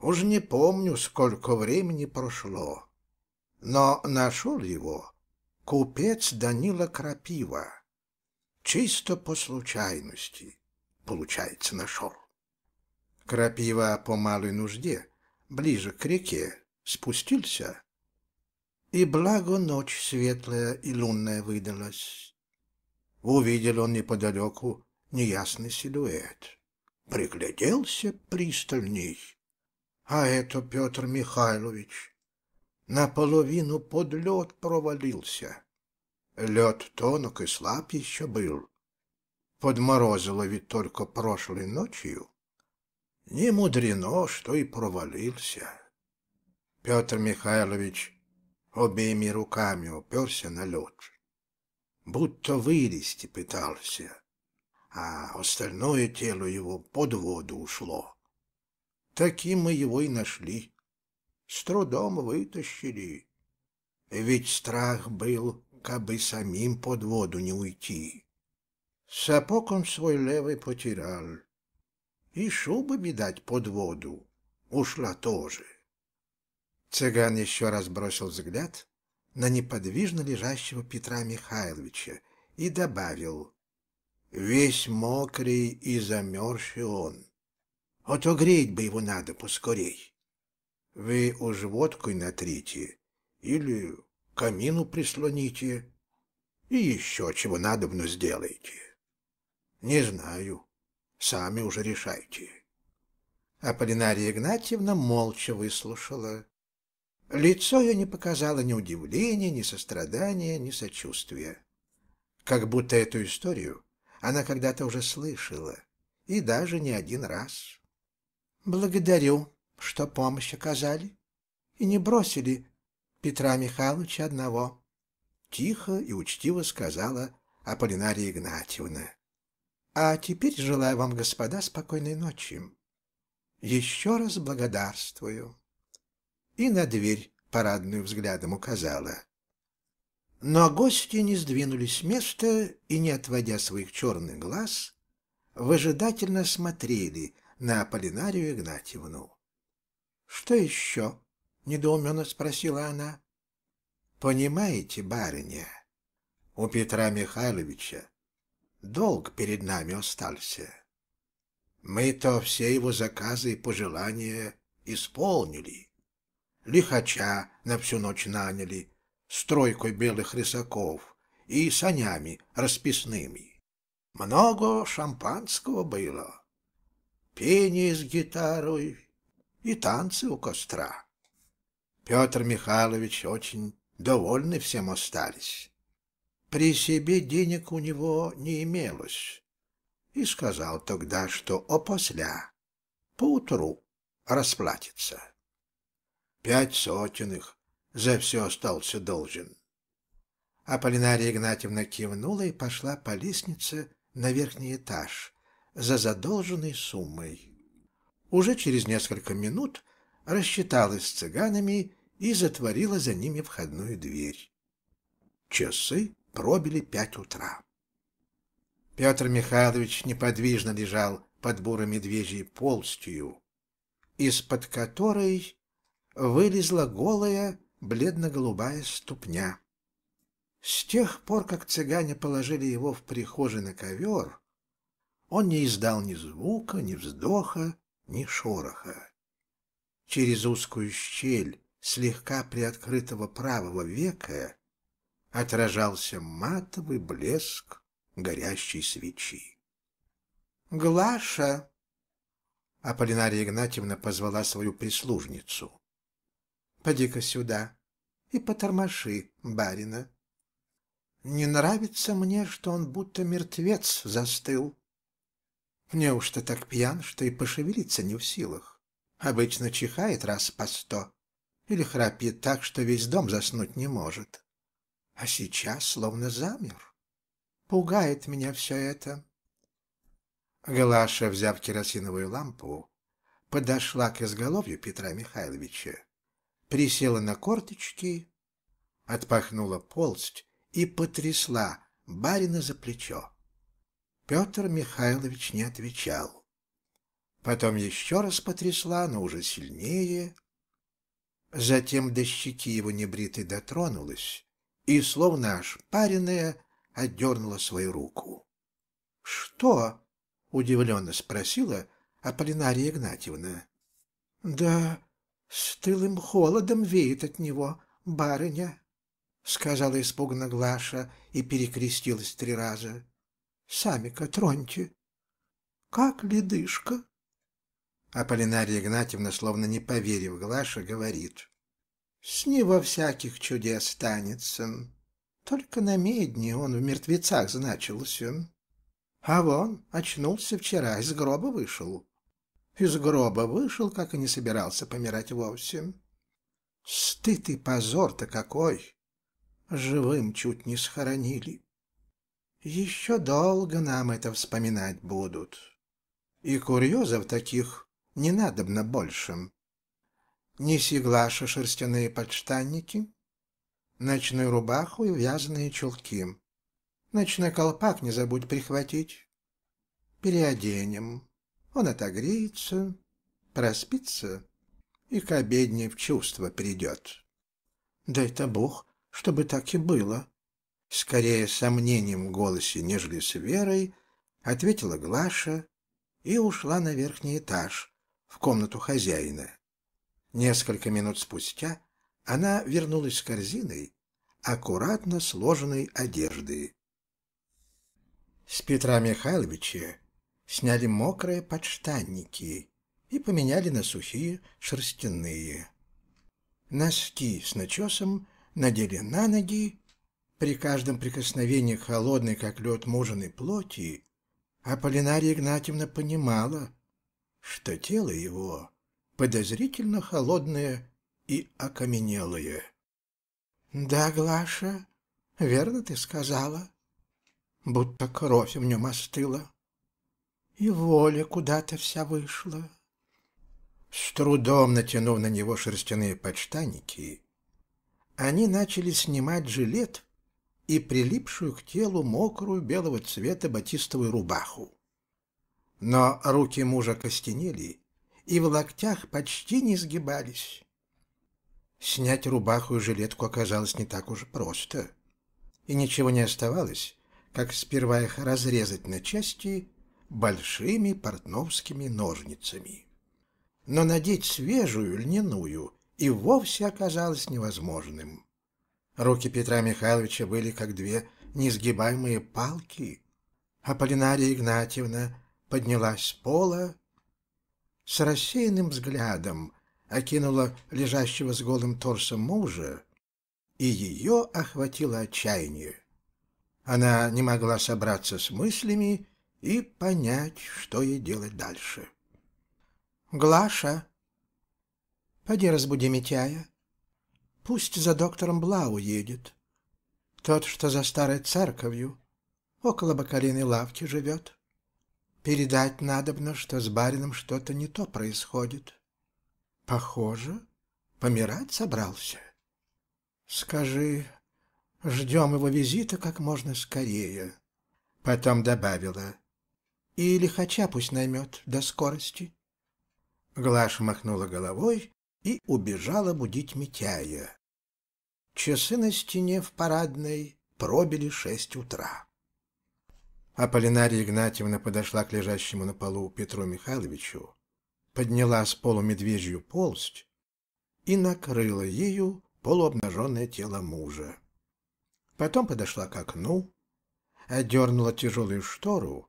Уж не помню, сколько времени прошло. Но нашел его купец Данила Крапива. Чисто по случайности, получается, нашел. Крапива по малой нужде ближе к реке, спустился, и благо ночь светлая и лунная выдалась. Увидел он неподалеку неясный силуэт. Пригляделся пристальней. А это Петр Михайлович. Наполовину под лед провалился. Лед тонок и слаб еще был. Подморозило ведь только прошлой ночью. Не мудрено, что и провалился. Петр Михайлович обеими руками уперся на лед. Будто вылезти пытался, а остальное тело его под воду ушло. Таким мы его и нашли. С трудом вытащили. Ведь страх был, кабы самим под воду не уйти. Сапог он свой левый потерял. И шуба, видать, под воду ушла тоже. Цыган еще раз бросил взгляд на неподвижно лежащего Петра Михайловича и добавил «Весь мокрый и замерзший он. Отогреть а бы его надо поскорей. Вы уж водкой натрите или камину прислоните и еще чего надобно сделаете. Не знаю, Сами уже решайте. Аполлинария Игнатьевна молча выслушала. Лицо ее не показало ни удивления, ни сострадания, ни сочувствия. Как будто эту историю она когда-то уже слышала, и даже не один раз. «Благодарю, что помощь оказали и не бросили Петра Михайловича одного», — тихо и учтиво сказала Аполлинария Игнатьевна. А теперь желаю вам, господа, спокойной ночи. Еще раз благодарствую. И на дверь парадную взглядом указала. Но гости не сдвинулись с места и, не отводя своих черных глаз, выжидательно смотрели на Аполлинарию Игнатьевну. — Что еще? — недоуменно спросила она. — Понимаете, барыня, у Петра Михайловича долг перед нами остался. Мы-то все его заказы и пожелания исполнили. Лихача на всю ночь наняли, стройкой белых рысаков и санями расписными. Много шампанского было, пение с гитарой и танцы у костра. Петр Михайлович очень довольны всем остались. При себе денег у него не имелось. И сказал тогда, что опосля, поутру, расплатится. Пять сотенных за все остался должен. Аполлинария Игнатьевна кивнула и пошла по лестнице на верхний этаж за задолженной суммой. Уже через несколько минут рассчиталась с цыганами и затворила за ними входную дверь. Часы Пробили пять утра. Петр Михайлович неподвижно лежал под бурой медвежьей полстью, из-под которой вылезла голая бледно-голубая ступня. С тех пор, как цыгане положили его в прихожей на ковер, он не издал ни звука, ни вздоха, ни шороха. Через узкую щель слегка приоткрытого правого века отражался матовый блеск горящей свечи. «Глаша!» Аполлинария Игнатьевна позвала свою прислужницу. «Поди-ка сюда и потормоши барина. Не нравится мне, что он будто мертвец застыл. Неужто так пьян, что и пошевелиться не в силах? Обычно чихает раз по сто или храпит так, что весь дом заснуть не может а сейчас словно замер. Пугает меня все это. Глаша, взяв керосиновую лампу, подошла к изголовью Петра Михайловича, присела на корточки, отпахнула полсть и потрясла барина за плечо. Петр Михайлович не отвечал. Потом еще раз потрясла, но уже сильнее. Затем до щеки его небритой дотронулась и, словно ошпаренная, отдернула свою руку. «Что?» — удивленно спросила Аполлинария Игнатьевна. «Да с тылым холодом веет от него, барыня», — сказала испуганно Глаша и перекрестилась три раза. «Сами-ка троньте. Как ледышка?» Аполлинария Игнатьевна, словно не поверив Глаше, говорит. С него всяких чудес танется. Только на медне он в мертвецах значился. А вон, очнулся вчера, из гроба вышел. Из гроба вышел, как и не собирался помирать вовсе. Стыд и позор-то какой! Живым чуть не схоронили. Еще долго нам это вспоминать будут. И курьезов таких не надобно большим. Неси Глаша шерстяные подштанники, ночную рубаху и вязаные чулки. Ночной колпак не забудь прихватить. Переоденем. Он отогреется, проспится и к обедне в чувство придет. Дай-то Бог, чтобы так и было. Скорее сомнением в голосе, нежели с верой, ответила Глаша и ушла на верхний этаж, в комнату хозяина. Несколько минут спустя она вернулась с корзиной, аккуратно сложенной одежды. С Петра Михайловича сняли мокрые подштанники и поменяли на сухие шерстяные. Носки с начесом надели на ноги, при каждом прикосновении к холодной, как лед, мужиной плоти Аполлинария Игнатьевна понимала, что тело его подозрительно холодные и окаменелые. «Да, Глаша, верно ты сказала?» Будто кровь в нем остыла, и воля куда-то вся вышла. С трудом натянув на него шерстяные подштаники, они начали снимать жилет и прилипшую к телу мокрую белого цвета батистовую рубаху. Но руки мужа костенели, и в локтях почти не сгибались. Снять рубаху и жилетку оказалось не так уж просто. И ничего не оставалось, как сперва их разрезать на части большими портновскими ножницами. Но надеть свежую льняную и вовсе оказалось невозможным. Руки Петра Михайловича были как две несгибаемые палки. а Полинария Игнатьевна поднялась с пола с рассеянным взглядом окинула лежащего с голым торсом мужа, и ее охватило отчаяние. Она не могла собраться с мыслями и понять, что ей делать дальше. «Глаша, поди разбуди Митяя. Пусть за доктором Блау едет. Тот, что за старой церковью, около бакалейной лавки живет. Передать надобно, что с барином что-то не то происходит. Похоже, помирать собрался. Скажи, ждем его визита как можно скорее. Потом добавила. И лихача пусть наймет до скорости. Глаша махнула головой и убежала будить Митяя. Часы на стене в парадной пробили шесть утра. Аполлинария Игнатьевна подошла к лежащему на полу Петру Михайловичу, подняла с полу медвежью полсть и накрыла ею полуобнаженное тело мужа. Потом подошла к окну, отдернула тяжелую штору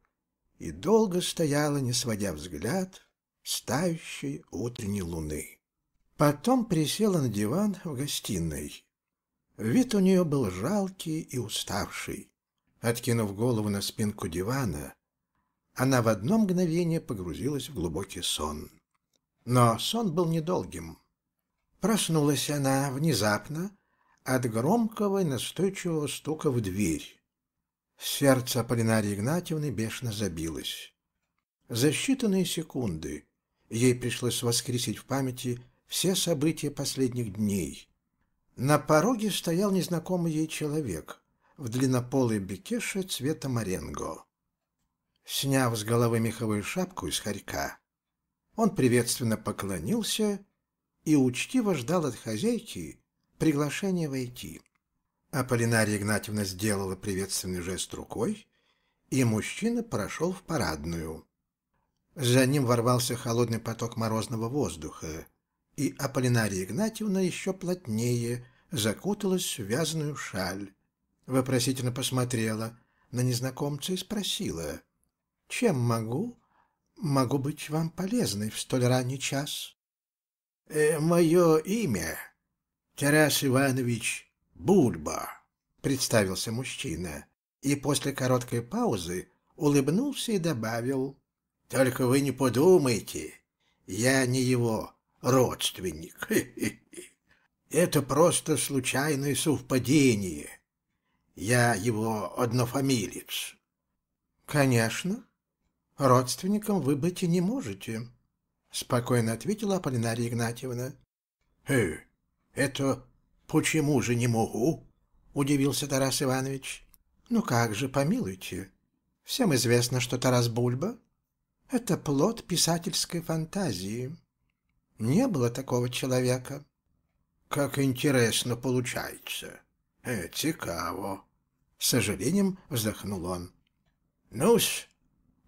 и долго стояла, не сводя взгляд, с тающей утренней луны. Потом присела на диван в гостиной. Вид у нее был жалкий и уставший. Откинув голову на спинку дивана, она в одно мгновение погрузилась в глубокий сон. Но сон был недолгим. Проснулась она внезапно от громкого и настойчивого стука в дверь. Сердце Аполлинарии Игнатьевны бешено забилось. За считанные секунды ей пришлось воскресить в памяти все события последних дней. На пороге стоял незнакомый ей человек — в длиннополой бекеше цвета маренго. Сняв с головы меховую шапку из хорька, он приветственно поклонился и учтиво ждал от хозяйки приглашения войти. Аполлинария Игнатьевна сделала приветственный жест рукой, и мужчина прошел в парадную. За ним ворвался холодный поток морозного воздуха, и Аполлинария Игнатьевна еще плотнее закуталась в вязаную шаль, Вопросительно посмотрела на незнакомца и спросила. «Чем могу? Могу быть вам полезной в столь ранний час?» э, «Мое имя Тарас Иванович Бульба», — представился мужчина. И после короткой паузы улыбнулся и добавил. «Только вы не подумайте, я не его родственник. Это просто случайное совпадение. Я его однофамилец. Конечно. Родственником вы быть и не можете, спокойно ответила Полинария Игнатьевна. Э, это почему же не могу? удивился Тарас Иванович. Ну как же, помилуйте. Всем известно, что Тарас Бульба — это плод писательской фантазии. Не было такого человека. Как интересно получается. Э, цікаво, з сожалінням вздохнул он. Ну ж,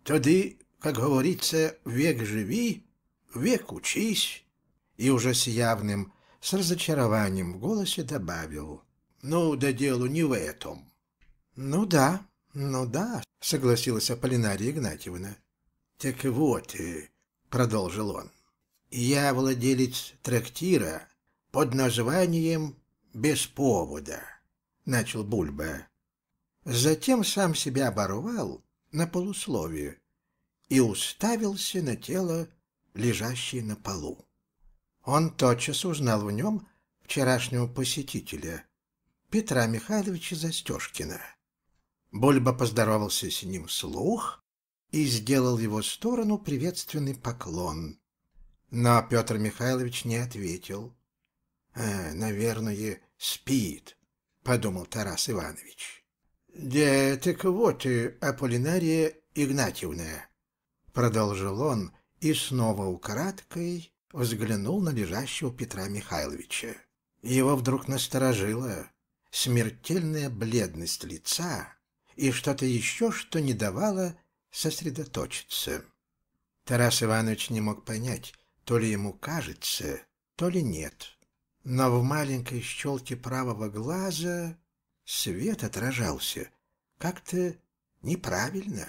тоді, как говорится, век живи, век учись, и уже с явным, с разочарованием в голосе добавил. Ну, да делу не в этом. Ну да, ну да, согласилась Аполлинария Игнатьевна. Так вот, э, продолжил он, я владелец трактира под названием «Без повода». — начал Бульба. Затем сам себя оборвал на полусловие и уставился на тело, лежащее на полу. Он тотчас узнал в нем вчерашнего посетителя, Петра Михайловича Застежкина. Бульба поздоровался с ним вслух и сделал его сторону приветственный поклон. Но Петр Михайлович не ответил. «Э, «Наверное, спит», подумал Тарас Иванович. «Да так вот, э, Аполлинария Игнатьевна», — продолжил он и снова украдкой взглянул на лежащего Петра Михайловича. Его вдруг насторожило смертельная бледность лица и что-то еще, что не давало сосредоточиться. Тарас Иванович не мог понять, то ли ему кажется, то ли нет но в маленькой щелке правого глаза свет отражался как-то неправильно,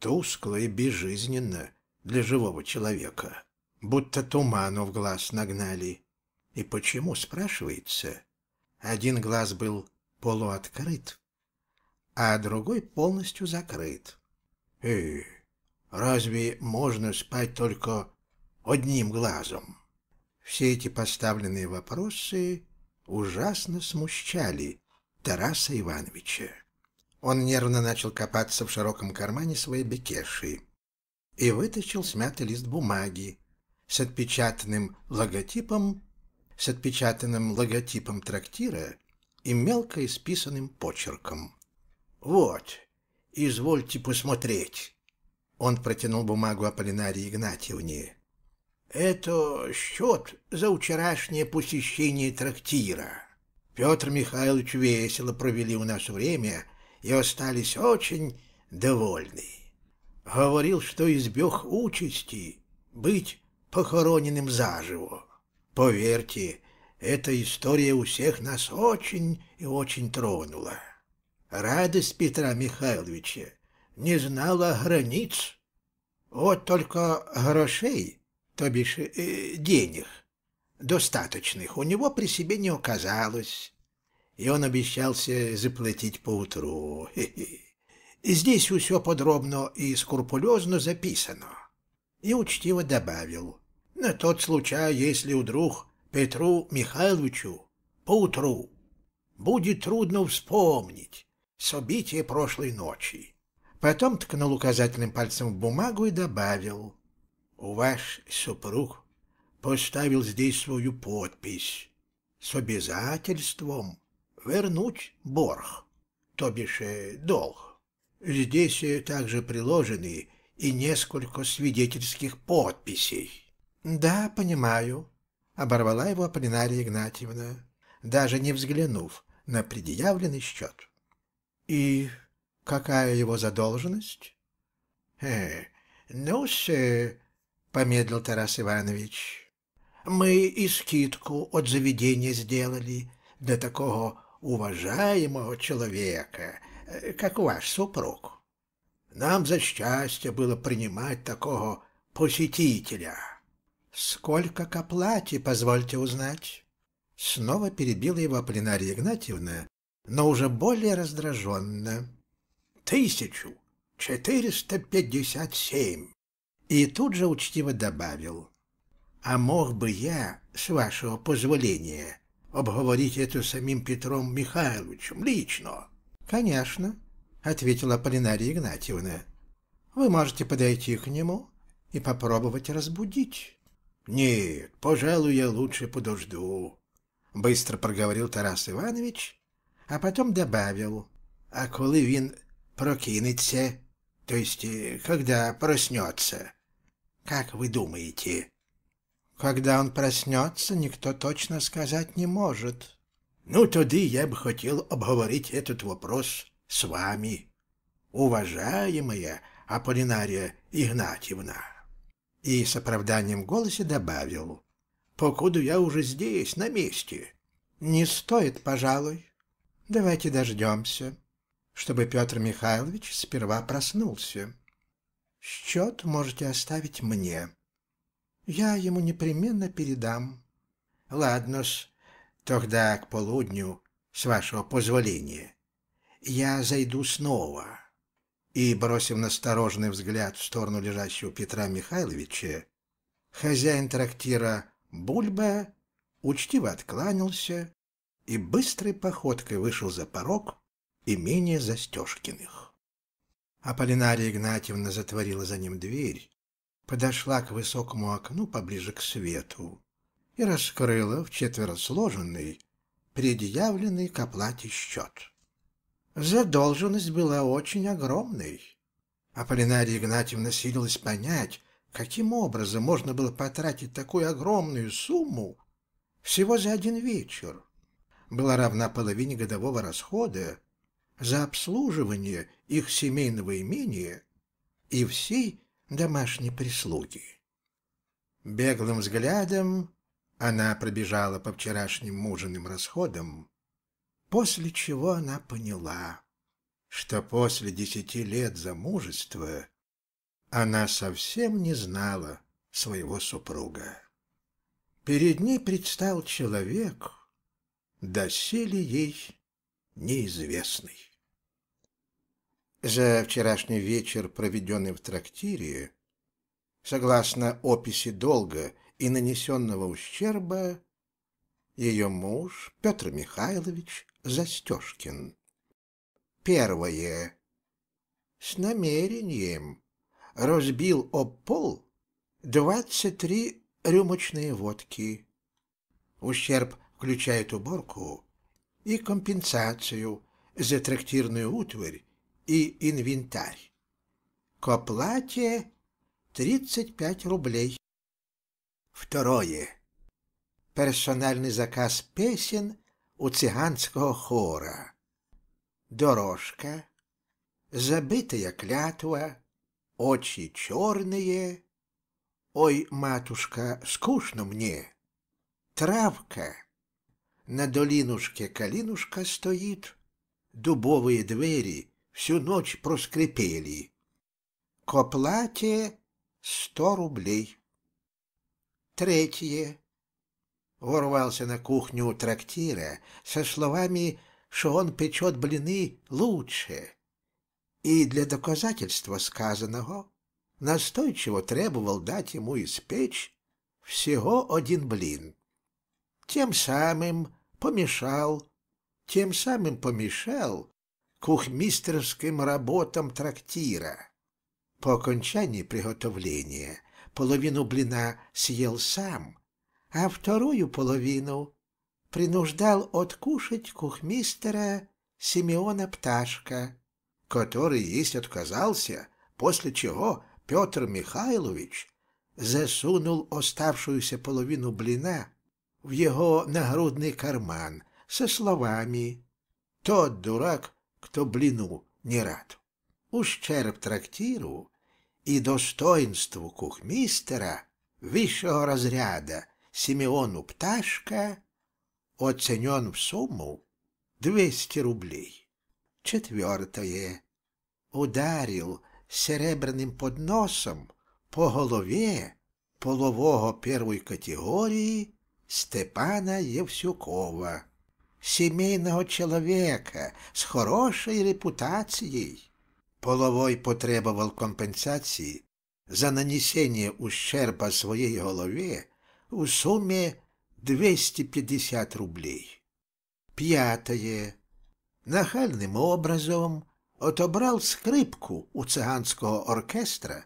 тускло и безжизненно для живого человека, будто туману в глаз нагнали. И почему, спрашивается? Один глаз был полуоткрыт, а другой полностью закрыт. «Э, разве можно спать только одним глазом?» Все эти поставленные вопросы ужасно смущали Тараса Ивановича. Он нервно начал копаться в широком кармане своей бекеши и вытащил смятый лист бумаги с отпечатанным логотипом, с отпечатанным логотипом трактира и мелко исписанным почерком. «Вот, извольте посмотреть». Он протянул бумагу Аполлинарии Игнатьевне. Это счет за вчерашнее посещение трактира. Петр Михайлович весело провели у нас время и остались очень довольны. Говорил, что избег участи быть похороненным заживо. Поверьте, эта история у всех нас очень и очень тронула. Радость Петра Михайловича не знала границ. Вот только грошей то бишь э, денег, достаточных, у него при себе не оказалось, и он обещался заплатить поутру. Хе -хе. Здесь все подробно и скрупулезно записано. И учтиво добавил, на тот случай, если вдруг Петру Михайловичу поутру будет трудно вспомнить события прошлой ночи. Потом ткнул указательным пальцем в бумагу и добавил — ваш супруг поставил здесь свою подпись с обязательством вернуть борг, то бишь э, долг. Здесь э, также приложены и несколько свидетельских подписей. «Да, понимаю», — оборвала его Аполлинария Игнатьевна, даже не взглянув на предъявленный счет. «И какая его задолженность?» «Э, ну-с, э, помедлил Тарас Иванович. «Мы и скидку от заведения сделали для такого уважаемого человека, э, как ваш супруг. Нам за счастье было принимать такого посетителя». «Сколько к оплате, позвольте узнать?» Снова перебила его пленария Игнатьевна, но уже более раздраженно. «Тысячу четыреста пятьдесят семь!» и тут же учтиво добавил. «А мог бы я, с вашего позволения, обговорить это самим Петром Михайловичем лично?» «Конечно», — ответила Полинария Игнатьевна. «Вы можете подойти к нему и попробовать разбудить». «Нет, пожалуй, я лучше подожду», — быстро проговорил Тарас Иванович, а потом добавил. «А коли він прокинется, то есть э, когда проснется, как вы думаете? Когда он проснется, никто точно сказать не может. Ну, тогда я бы хотел обговорить этот вопрос с вами, уважаемая Аполлинария Игнатьевна. И с оправданием в голосе добавил, «Покуда я уже здесь, на месте». «Не стоит, пожалуй. Давайте дождемся, чтобы Петр Михайлович сперва проснулся». Счет можете оставить мне. Я ему непременно передам. Ладно-с, тогда к полудню, с вашего позволения. Я зайду снова. И, бросив настороженный взгляд в сторону лежащего Петра Михайловича, хозяин трактира Бульба учтиво откланялся и быстрой походкой вышел за порог имения Застежкиных. Аполлинария Игнатьевна затворила за ним дверь, подошла к высокому окну поближе к свету и раскрыла в сложенный, предъявленный к оплате счет. Задолженность была очень огромной. Аполлинария Игнатьевна силилась понять, каким образом можно было потратить такую огромную сумму всего за один вечер. Была равна половине годового расхода за обслуживание их семейного имения и всей домашней прислуги. Беглым взглядом она пробежала по вчерашним ужиным расходам, после чего она поняла, что после десяти лет замужества она совсем не знала своего супруга. Перед ней предстал человек, доселе ей неизвестный. За вчерашний вечер, проведенный в трактире, согласно описи долга и нанесенного ущерба, ее муж Петр Михайлович Застежкин. Первое. С намерением разбил об пол двадцать три рюмочные водки. Ущерб включает уборку и компенсацию за трактирную утварь и инвентарь. К оплате 35 рублей. Второе. Персональный заказ песен у цыганского хора. Дорожка. Забытая клятва. Очи черные. Ой, матушка, скучно мне. Травка. На долинушке калинушка стоит. Дубовые двери — всю ночь проскрипели. К оплате сто рублей. Третье. Ворвался на кухню трактира со словами, что он печет блины лучше. И для доказательства сказанного настойчиво требовал дать ему испечь всего один блин. Тем самым помешал, тем самым помешал кухмистерским работам трактира. По окончании приготовления половину блина съел сам, а вторую половину принуждал откушать кухмистера Симеона Пташка, который есть отказался, после чего Петр Михайлович засунул оставшуюся половину блина в его нагрудный карман со словами «Тот дурак кто блину не рад. Ущерб трактиру и достоинству кухмистера высшего разряда Симеону Пташка оценен в сумму 200 рублей. Четвертое. Ударил серебряным подносом по голове полового первой категории Степана Евсюкова. семейного человека с хорошей репутацией. Половой потребовал компенсации за нанесение ущерба своей голове у сумме 250 рублей. Пятое. Нахальным образом отобрал скрипку у цыганского оркестра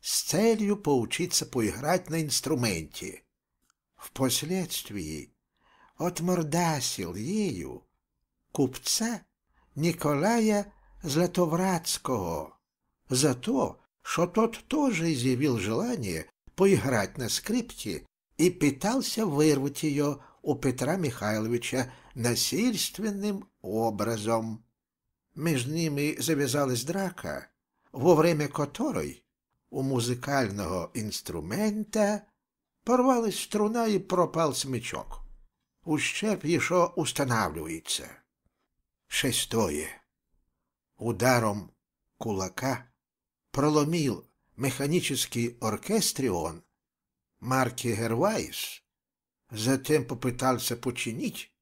с целью поучиться поиграть на инструменте. Впоследствии отмордасил ею купца Николая Златовратского за то, что тот тоже изъявил желание поиграть на скрипте и пытался вырвать ее у Петра Михайловича насильственным образом. Между ними завязалась драка, во время которой у музыкального инструмента порвалась струна и пропал смычок. ущерб еще устанавливается. Шестое. Ударом кулака проломил механический оркестрион марки Гервайс, затем попытался починить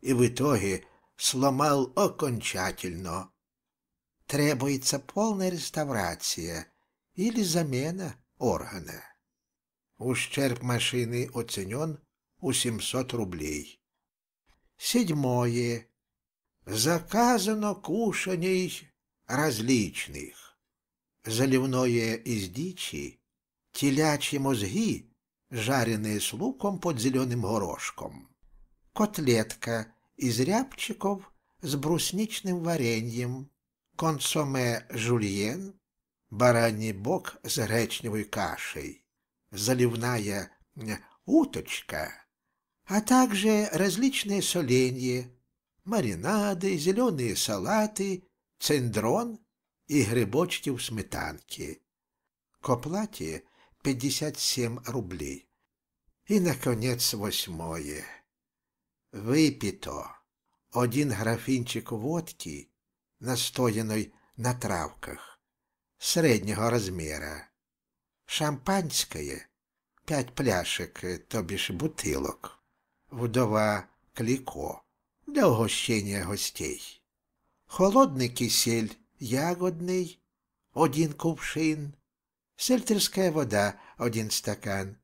и в итоге сломал окончательно. Требуется полная реставрация или замена органа. Ущерб машины оценен у 700 рублей. Седьмое. Заказано кушаний различных. Заливное из дичи, телячьи мозги, жареные с луком под зеленым горошком, котлетка из рябчиков с брусничным вареньем, консоме жульен, бараний бок с гречневой кашей, заливная уточка а также различные соленья, маринады, зеленые салаты, цендрон и грибочки в сметанке. К оплате 57 рублей. И, наконец, восьмое. Выпито один графинчик водки, настоянной на травках, среднего размера. Шампанское — пять пляшек, то бишь бутылок вдова Клико для огощення гостей. Холодный кисель ягодный, один кувшин, сельтерська вода – один стакан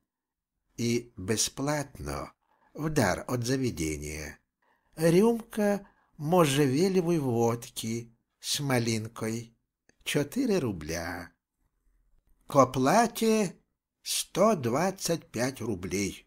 и бесплатно в дар от заведения. Рюмка можжевелевой водки с малинкой – 4 рубля. К оплате 125 рублей.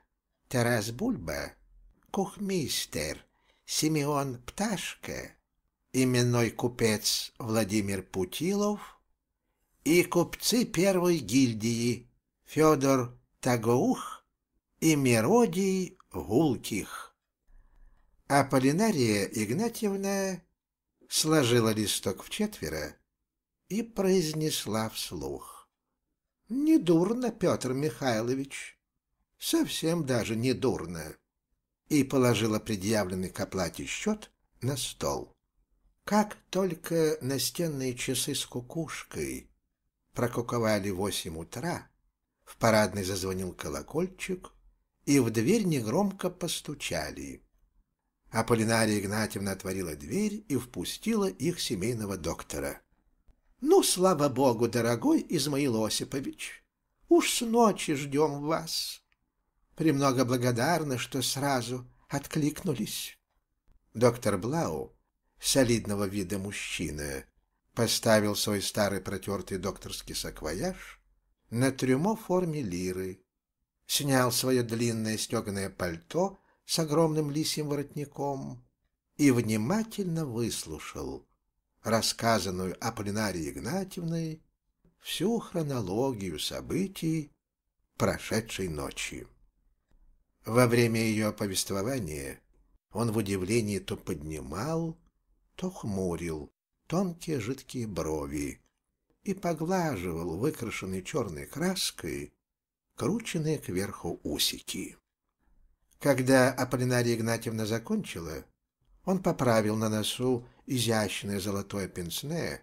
Тарас Бульба, кухмистер Симеон Пташка, именной купец Владимир Путилов и купцы первой гильдии Федор Тагоух и Миродий Гулких. А Полинария Игнатьевна сложила листок в четверо и произнесла вслух. «Недурно, Петр Михайлович, совсем даже не дурно, и положила предъявленный к оплате счет на стол. Как только настенные часы с кукушкой прокуковали восемь утра, в парадный зазвонил колокольчик, и в дверь негромко постучали. Аполлинария Игнатьевна отворила дверь и впустила их семейного доктора. «Ну, слава богу, дорогой Измаил Осипович, уж с ночи ждем вас!» Премного благодарна, что сразу откликнулись. Доктор Блау, солидного вида мужчина, поставил свой старый протертый докторский саквояж на трюмо в форме лиры, снял свое длинное стеганое пальто с огромным лисьим воротником и внимательно выслушал рассказанную о Полинарии Игнатьевной всю хронологию событий прошедшей ночи. Во время ее повествования он в удивлении то поднимал, то хмурил тонкие жидкие брови и поглаживал выкрашенной черной краской крученные кверху усики. Когда Аполлинария Игнатьевна закончила, он поправил на носу изящное золотое пенсне,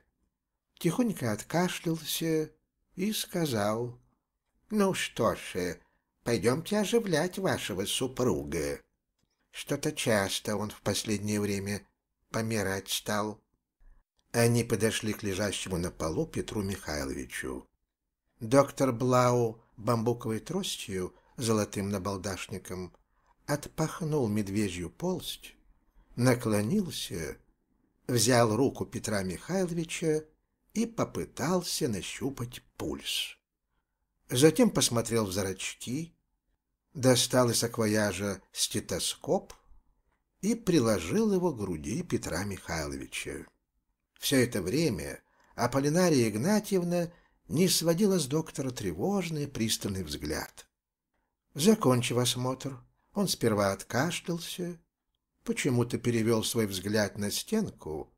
тихонько откашлялся и сказал, «Ну что ж, э, Пойдемте оживлять вашего супруга. Что-то часто он в последнее время помирать стал. Они подошли к лежащему на полу Петру Михайловичу. Доктор Блау бамбуковой тростью, золотым набалдашником, отпахнул медвежью полость, наклонился, взял руку Петра Михайловича и попытался нащупать пульс. Затем посмотрел в зрачки, достал из акваяжа стетоскоп и приложил его к груди Петра Михайловича. Все это время Аполлинария Игнатьевна не сводила с доктора тревожный пристальный взгляд. Закончив осмотр, он сперва откашлялся, почему-то перевел свой взгляд на стенку,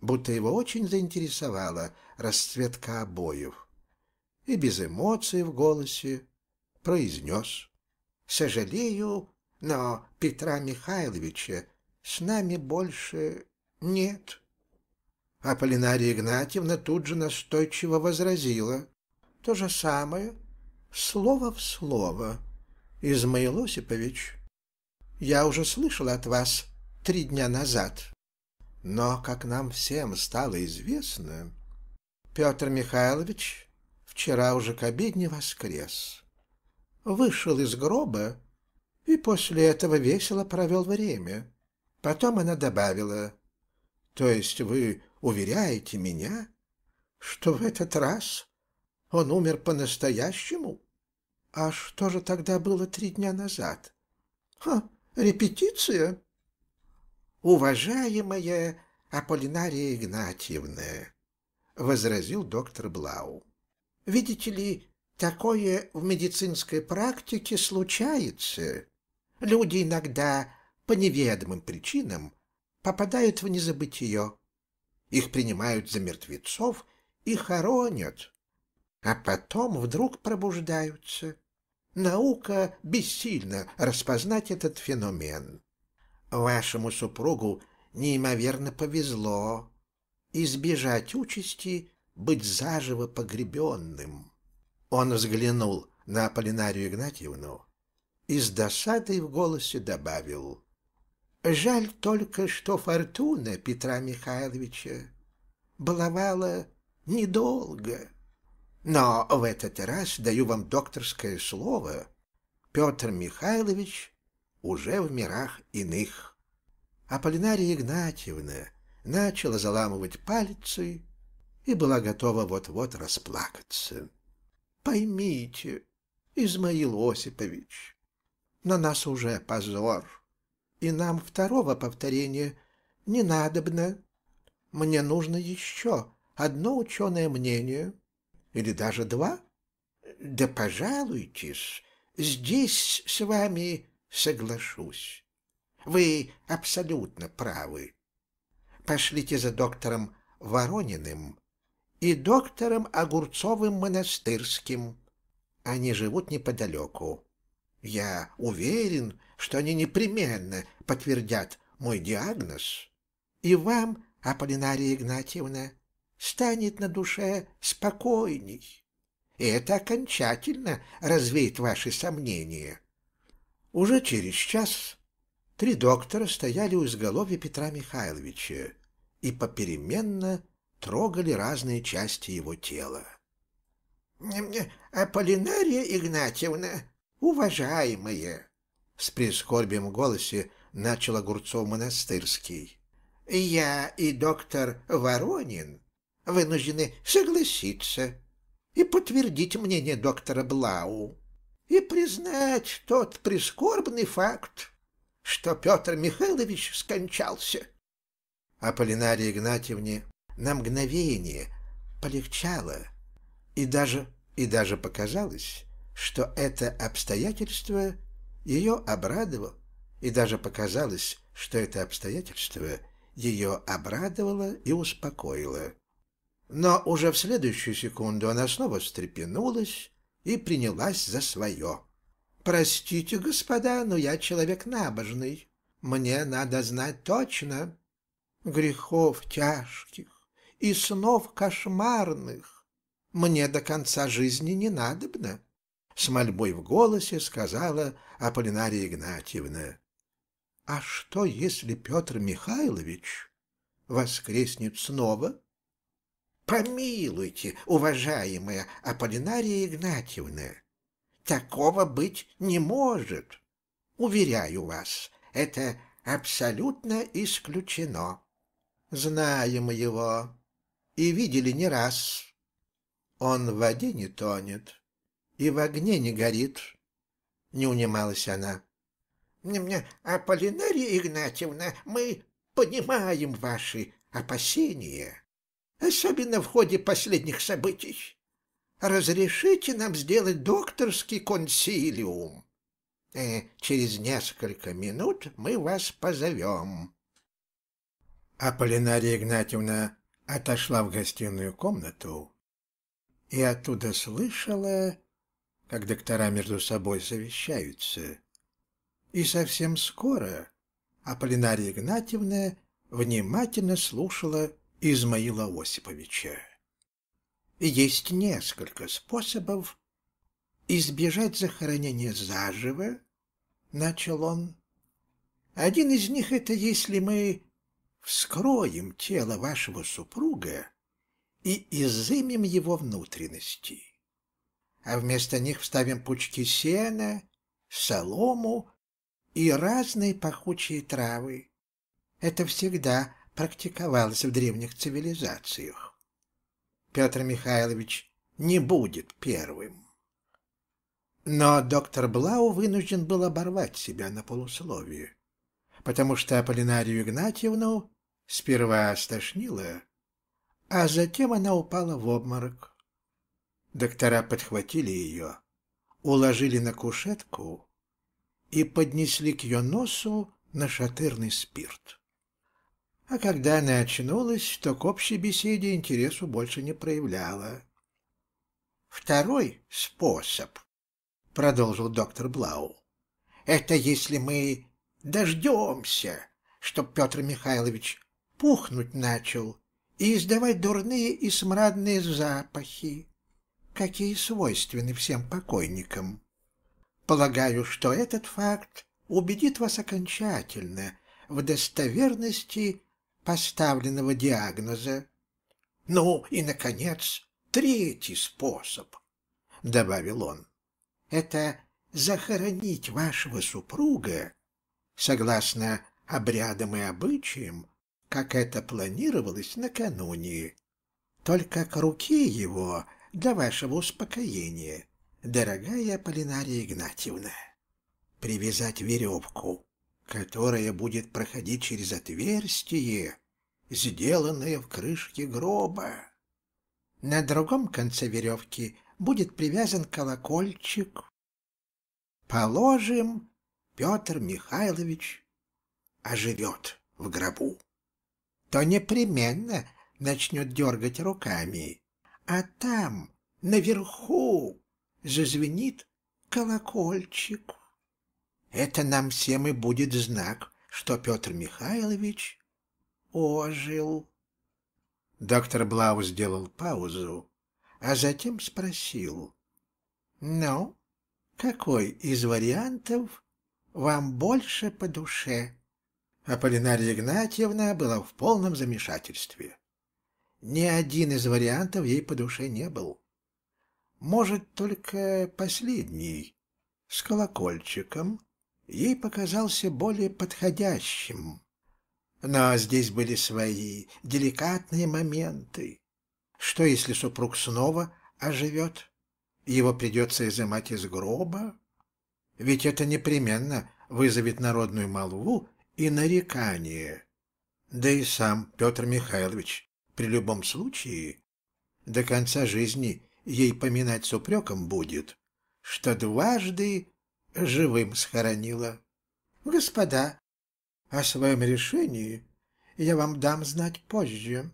будто его очень заинтересовала расцветка обоев, и без эмоций в голосе произнес Сожалею, но Петра Михайловича с нами больше нет». Аполлинария Игнатьевна тут же настойчиво возразила. «То же самое, слово в слово, Измаил Осипович. Я уже слышал от вас три дня назад. Но, как нам всем стало известно, Петр Михайлович вчера уже к обедне воскрес вышел из гроба и после этого весело провел время. Потом она добавила, «То есть вы уверяете меня, что в этот раз он умер по-настоящему? А что же тогда было три дня назад? Ха, репетиция!» «Уважаемая Аполлинария Игнатьевна», — возразил доктор Блау, — «видите ли, Такое в медицинской практике случается. Люди иногда по неведомым причинам попадают в незабытие. Их принимают за мертвецов и хоронят, а потом вдруг пробуждаются. Наука бессильно распознать этот феномен. Вашему супругу неимоверно повезло избежать участи быть заживо погребенным. Он взглянул на Полинарию Игнатьевну и с досадой в голосе добавил «Жаль только, что фортуна Петра Михайловича баловала недолго. Но в этот раз даю вам докторское слово. Петр Михайлович уже в мирах иных». Аполлинария Игнатьевна начала заламывать пальцы и была готова вот-вот расплакаться. Поймите, Измаил Осипович, на нас уже позор, и нам второго повторения не надобно. Мне нужно еще одно ученое мнение, или даже два. Да пожалуйтесь, здесь с вами соглашусь. Вы абсолютно правы. Пошлите за доктором Ворониным и доктором Огурцовым Монастырским. Они живут неподалеку. Я уверен, что они непременно подтвердят мой диагноз. И вам, Аполлинария Игнатьевна, станет на душе спокойней. И это окончательно развеет ваши сомнения. Уже через час три доктора стояли у изголовья Петра Михайловича и попеременно трогали разные части его тела. «М-м, «Аполлинария Игнатьевна, уважаемая!» С прискорбием в голосе начал Огурцов Монастырский. «Я и доктор Воронин вынуждены согласиться и подтвердить мнение доктора Блау и признать тот прискорбный факт, что Петр Михайлович скончался». Аполлинария Игнатьевне на мгновение полегчало, и даже, и даже показалось, что это обстоятельство ее обрадовало, и даже показалось, что это обстоятельство ее обрадовало и успокоило. Но уже в следующую секунду она снова встрепенулась и принялась за свое. «Простите, господа, но я человек набожный. Мне надо знать точно. Грехов тяжких, и снов кошмарных мне до конца жизни не надобно, — с мольбой в голосе сказала Аполлинария Игнатьевна. — А что, если Петр Михайлович воскреснет снова? — Помилуйте, уважаемая Аполлинария Игнатьевна, такого быть не может. Уверяю вас, это абсолютно исключено. Знаем его и видели не раз. Он в воде не тонет и в огне не горит, — не унималась она. — А Полинария Игнатьевна, мы понимаем ваши опасения, особенно в ходе последних событий. Разрешите нам сделать докторский консилиум. Э, через несколько минут мы вас позовем. Аполлинария Игнатьевна отошла в гостиную комнату и оттуда слышала, как доктора между собой совещаются. И совсем скоро Аполлинария Игнатьевна внимательно слушала Измаила Осиповича. Есть несколько способов избежать захоронения заживо, начал он. Один из них — это если мы вскроем тело вашего супруга и изымем его внутренности, а вместо них вставим пучки сена, солому и разные пахучие травы. Это всегда практиковалось в древних цивилизациях. Петр Михайлович не будет первым. Но доктор Блау вынужден был оборвать себя на полусловие, потому что Аполлинарию Игнатьевну Сперва стошнило, а затем она упала в обморок. Доктора подхватили ее, уложили на кушетку и поднесли к ее носу нашатырный спирт. А когда она очнулась, то к общей беседе интересу больше не проявляла. «Второй способ», — продолжил доктор Блау, — «это если мы дождемся, чтоб Петр Михайлович пухнуть начал и издавать дурные и смрадные запахи, какие свойственны всем покойникам. Полагаю, что этот факт убедит вас окончательно в достоверности поставленного диагноза. Ну и, наконец, третий способ, — добавил он, — это захоронить вашего супруга, согласно обрядам и обычаям, как это планировалось накануне. Только к руке его для вашего успокоения, дорогая Полинария Игнатьевна. Привязать веревку, которая будет проходить через отверстие, сделанное в крышке гроба. На другом конце веревки будет привязан колокольчик. Положим, Петр Михайлович оживет в гробу то непременно начнет дергать руками. А там, наверху, зазвенит колокольчик. Это нам всем и будет знак, что Петр Михайлович ожил. Доктор Блау сделал паузу, а затем спросил. «Ну, какой из вариантов вам больше по душе?» Аполлинария Игнатьевна была в полном замешательстве. Ни один из вариантов ей по душе не был. Может, только последний, с колокольчиком, ей показался более подходящим. Но здесь были свои деликатные моменты. Что, если супруг снова оживет? Его придется изымать из гроба? Ведь это непременно вызовет народную молву и нарекания. Да и сам Петр Михайлович при любом случае до конца жизни ей поминать с упреком будет, что дважды живым схоронила. Господа, о своем решении я вам дам знать позже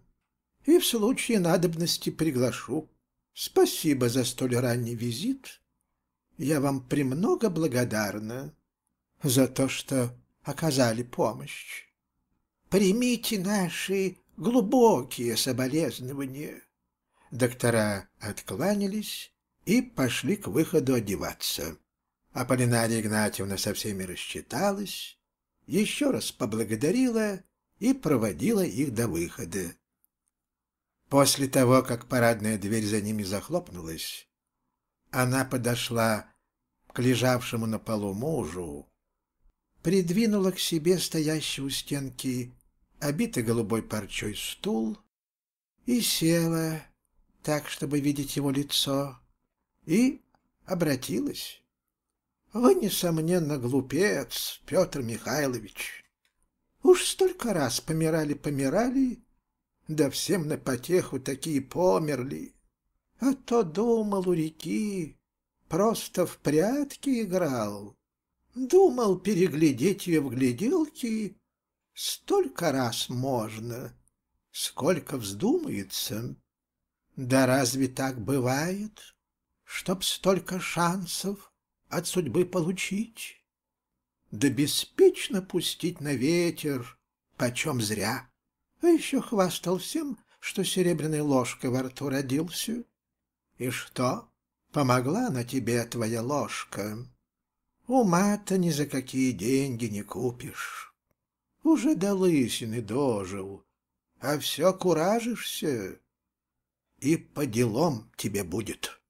и в случае надобности приглашу. Спасибо за столь ранний визит. Я вам премного благодарна за то, что оказали помощь. Примите наши глубокие соболезнования. Доктора откланялись и пошли к выходу одеваться. Аполлинария Игнатьевна со всеми рассчиталась, еще раз поблагодарила и проводила их до выхода. После того, как парадная дверь за ними захлопнулась, она подошла к лежавшему на полу мужу придвинула к себе стоящий у стенки обитый голубой парчой стул и села так, чтобы видеть его лицо, и обратилась. «Вы, несомненно, глупец, Петр Михайлович. Уж столько раз помирали-помирали, да всем на потеху такие померли. А то думал у реки, просто в прятки играл. Думал переглядеть ее в гляделке. Столько раз можно, сколько вздумается. Да разве так бывает, чтоб столько шансов от судьбы получить? Да беспечно пустить на ветер, почем зря. А еще хвастал всем, что серебряной ложкой во рту родился. И что? Помогла на тебе твоя ложка. Ума-то ни за какие деньги не купишь. Уже до лысины дожил, а все куражишься, и по делам тебе будет.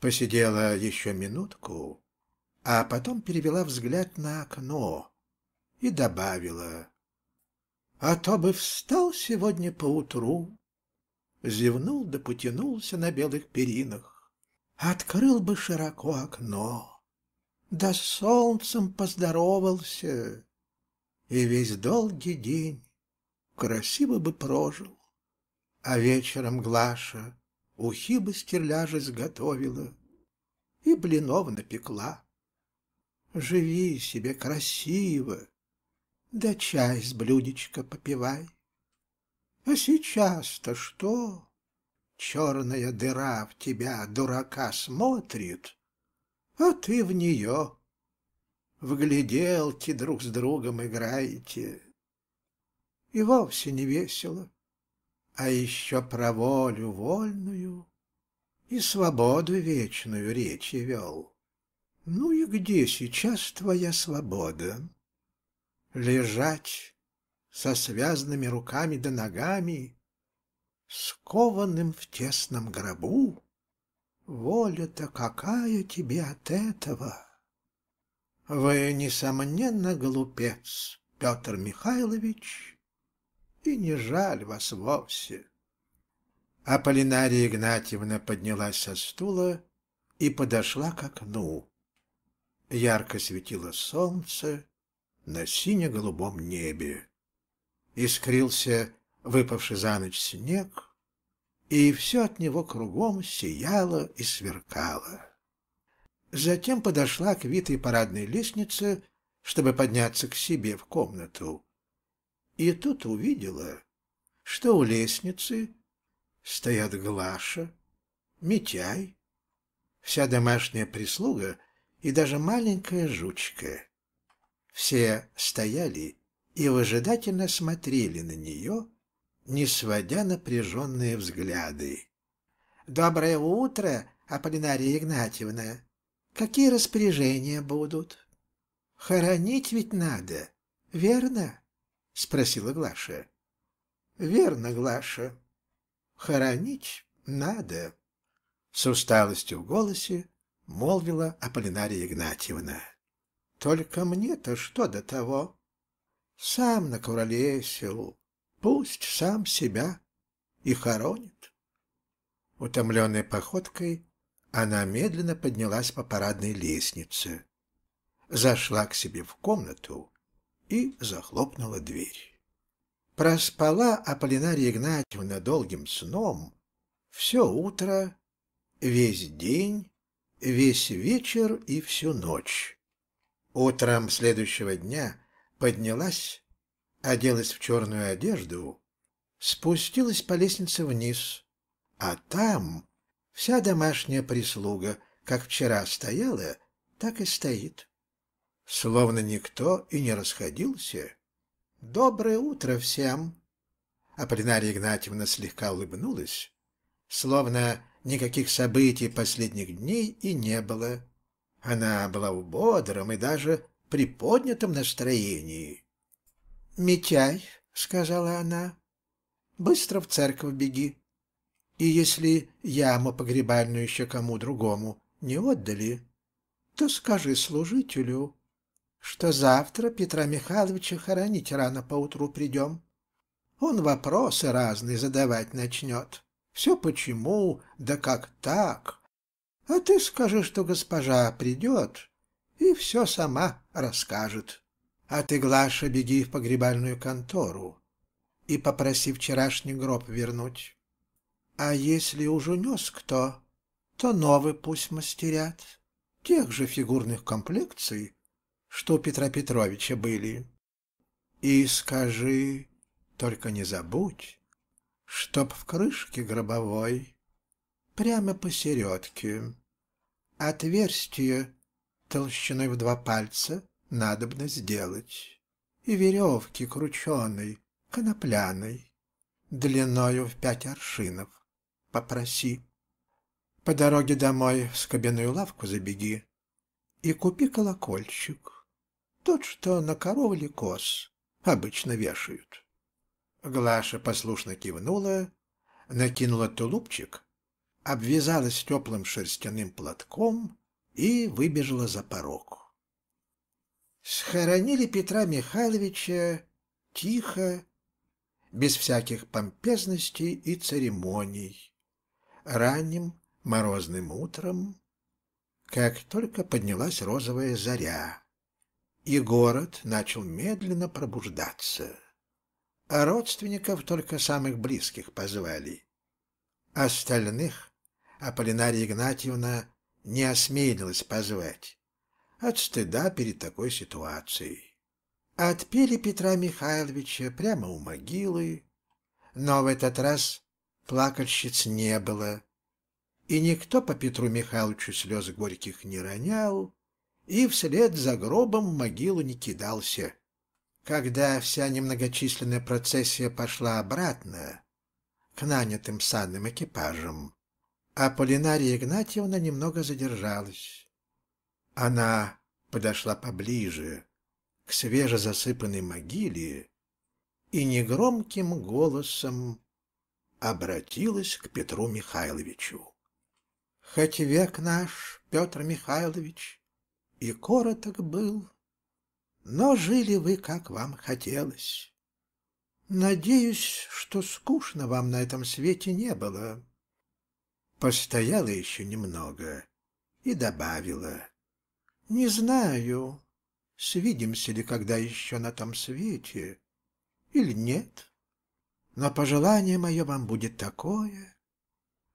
Посидела еще минутку, а потом перевела взгляд на окно и добавила. А то бы встал сегодня поутру, зевнул да потянулся на белых перинах, открыл бы широко окно да с солнцем поздоровался, и весь долгий день красиво бы прожил. А вечером Глаша ухи бы стерляжа сготовила и блинов напекла. Живи себе красиво, да чай с блюдечка попивай. А сейчас-то что? Черная дыра в тебя, дурака, смотрит, а ты в нее. В гляделки друг с другом играете. И вовсе не весело, а еще про волю вольную и свободу вечную речи вел. Ну и где сейчас твоя свобода? Лежать со связанными руками да ногами, скованным в тесном гробу, Воля-то какая тебе от этого? Вы, несомненно, глупец, Петр Михайлович, и не жаль вас вовсе. Аполлинария Игнатьевна поднялась со стула и подошла к окну. Ярко светило солнце на сине-голубом небе. Искрился выпавший за ночь снег — и все от него кругом сияло и сверкало. Затем подошла к витой парадной лестнице, чтобы подняться к себе в комнату. И тут увидела, что у лестницы стоят Глаша, Митяй, вся домашняя прислуга и даже маленькая жучка. Все стояли и выжидательно смотрели на нее, не сводя напряженные взгляды. «Доброе утро, Аполлинария Игнатьевна! Какие распоряжения будут?» «Хоронить ведь надо, верно?» — спросила Глаша. «Верно, Глаша. Хоронить надо», — с усталостью в голосе молвила Аполлинария Игнатьевна. «Только мне-то что до того? Сам на короле селу. Пусть сам себя и хоронит. Утомленной походкой она медленно поднялась по парадной лестнице, зашла к себе в комнату и захлопнула дверь. Проспала Аполлинария Игнатьевна долгим сном все утро, весь день, весь вечер и всю ночь. Утром следующего дня поднялась оделась в черную одежду, спустилась по лестнице вниз, а там вся домашняя прислуга, как вчера стояла, так и стоит. Словно никто и не расходился. «Доброе утро всем!» А Полинария Игнатьевна слегка улыбнулась, словно никаких событий последних дней и не было. Она была в бодром и даже приподнятом настроении. «Митяй», — сказала она, — «быстро в церковь беги. И если яму погребальную еще кому другому не отдали, то скажи служителю, что завтра Петра Михайловича хоронить рано поутру придем. Он вопросы разные задавать начнет. Все почему, да как так? А ты скажи, что госпожа придет и все сама расскажет». А ты, Глаша, беги в погребальную контору и попроси вчерашний гроб вернуть. А если уж унес кто, то новый пусть мастерят, тех же фигурных комплекций, что у Петра Петровича были. И скажи, только не забудь, чтоб в крышке гробовой, прямо посередке, отверстие толщиной в два пальца надобно сделать, и веревки крученой, конопляной, длиною в пять аршинов, попроси. По дороге домой в скобяную лавку забеги и купи колокольчик, тот, что на коровле коз обычно вешают. Глаша послушно кивнула, накинула тулупчик, обвязалась теплым шерстяным платком и выбежала за порог. Схоронили Петра Михайловича тихо, без всяких помпезностей и церемоний, ранним морозным утром, как только поднялась розовая заря, и город начал медленно пробуждаться. А родственников только самых близких позвали. Остальных Аполлинария Игнатьевна не осмелилась позвать от стыда перед такой ситуацией. Отпели Петра Михайловича прямо у могилы, но в этот раз плакальщиц не было, и никто по Петру Михайловичу слез горьких не ронял, и вслед за гробом в могилу не кидался. Когда вся немногочисленная процессия пошла обратно к нанятым санным экипажам, Аполлинария Игнатьевна немного задержалась. Она подошла поближе к свежезасыпанной могиле и негромким голосом обратилась к Петру Михайловичу. Хоть век наш, Петр Михайлович, и короток был, но жили вы, как вам хотелось. Надеюсь, что скучно вам на этом свете не было. Постояла еще немного и добавила. Не знаю, свидимся ли когда еще на том свете или нет, но пожелание мое вам будет такое,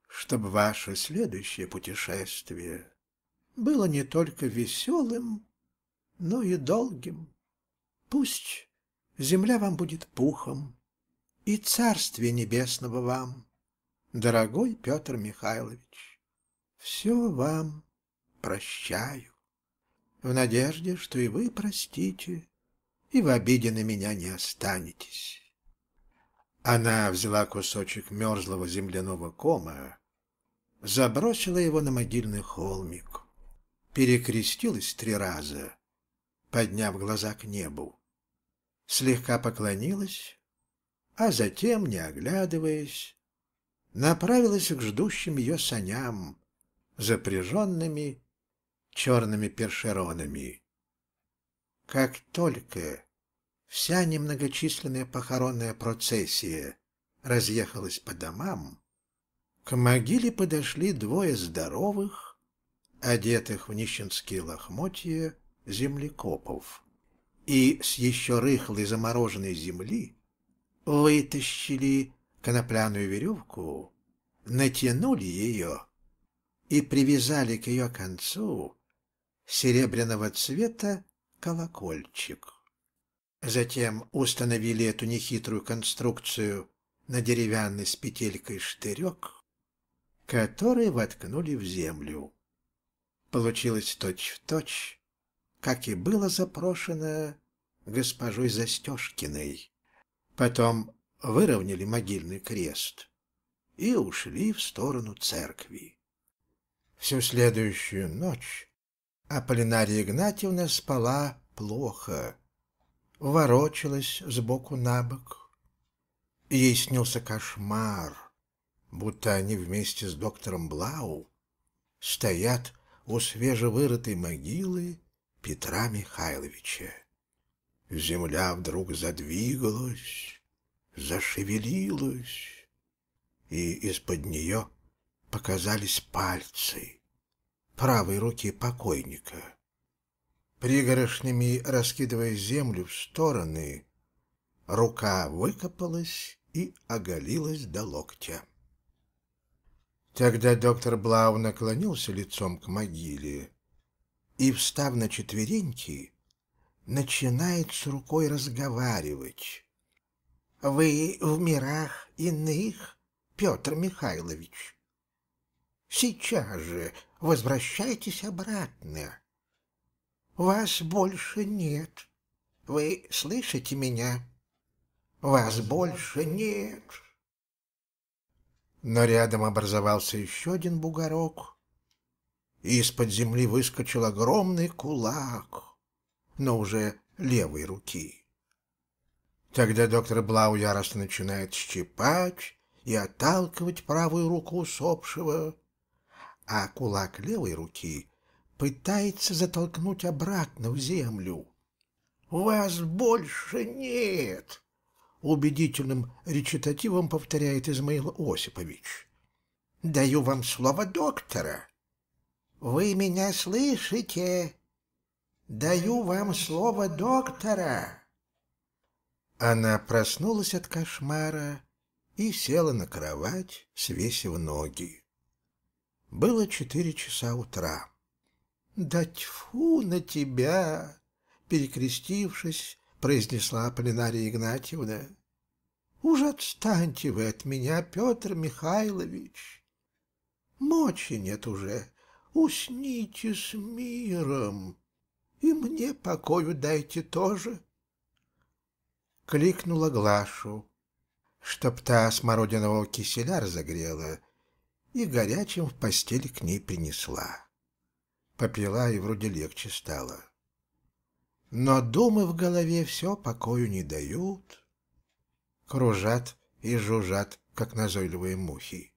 чтобы ваше следующее путешествие было не только веселым, но и долгим. Пусть земля вам будет пухом, и царствие небесного вам, дорогой Петр Михайлович, все вам прощаю в надежде, что и вы простите, и в обиде на меня не останетесь. Она взяла кусочек мерзлого земляного кома, забросила его на могильный холмик, перекрестилась три раза, подняв глаза к небу, слегка поклонилась, а затем, не оглядываясь, направилась к ждущим ее саням, запряженными черными першеронами. Как только вся немногочисленная похоронная процессия разъехалась по домам, к могиле подошли двое здоровых, одетых в нищенские лохмотья, землекопов, и с еще рыхлой замороженной земли вытащили конопляную веревку, натянули ее и привязали к ее концу серебряного цвета колокольчик. Затем установили эту нехитрую конструкцию на деревянный с петелькой штырек, который воткнули в землю. Получилось точь-в-точь, точь, как и было запрошено госпожой Застежкиной. Потом выровняли могильный крест и ушли в сторону церкви. Всю следующую ночь а Полинария Игнатьевна спала плохо, ворочалась сбоку на бок. Ей снился кошмар, будто они вместе с доктором Блау стоят у свежевырытой могилы Петра Михайловича. Земля вдруг задвигалась, зашевелилась, и из-под нее показались пальцы правой руки покойника. Пригорошнями раскидывая землю в стороны, рука выкопалась и оголилась до локтя. Тогда доктор Блау наклонился лицом к могиле и, встав на четвереньки, начинает с рукой разговаривать. «Вы в мирах иных, Петр Михайлович. Сейчас же возвращайтесь обратно. Вас больше нет. Вы слышите меня? Вас больше нет. Но рядом образовался еще один бугорок, и из-под земли выскочил огромный кулак, но уже левой руки. Тогда доктор Блау яростно начинает щипать и отталкивать правую руку усопшего, а кулак левой руки пытается затолкнуть обратно в землю. «Вас больше нет!» — убедительным речитативом повторяет Измаил Осипович. «Даю вам слово доктора!» «Вы меня слышите?» «Даю вам слово доктора!» Она проснулась от кошмара и села на кровать, свесив ноги. Было четыре часа утра. «Да тьфу на тебя!» — перекрестившись, произнесла Полинария Игнатьевна. «Уж отстаньте вы от меня, Петр Михайлович! Мочи нет уже, усните с миром, и мне покою дайте тоже!» Кликнула Глашу, чтоб та смородинового киселя разогрела — и горячим в постель к ней принесла. Попила и вроде легче стало. Но думы в голове все покою не дают. Кружат и жужжат, как назойливые мухи.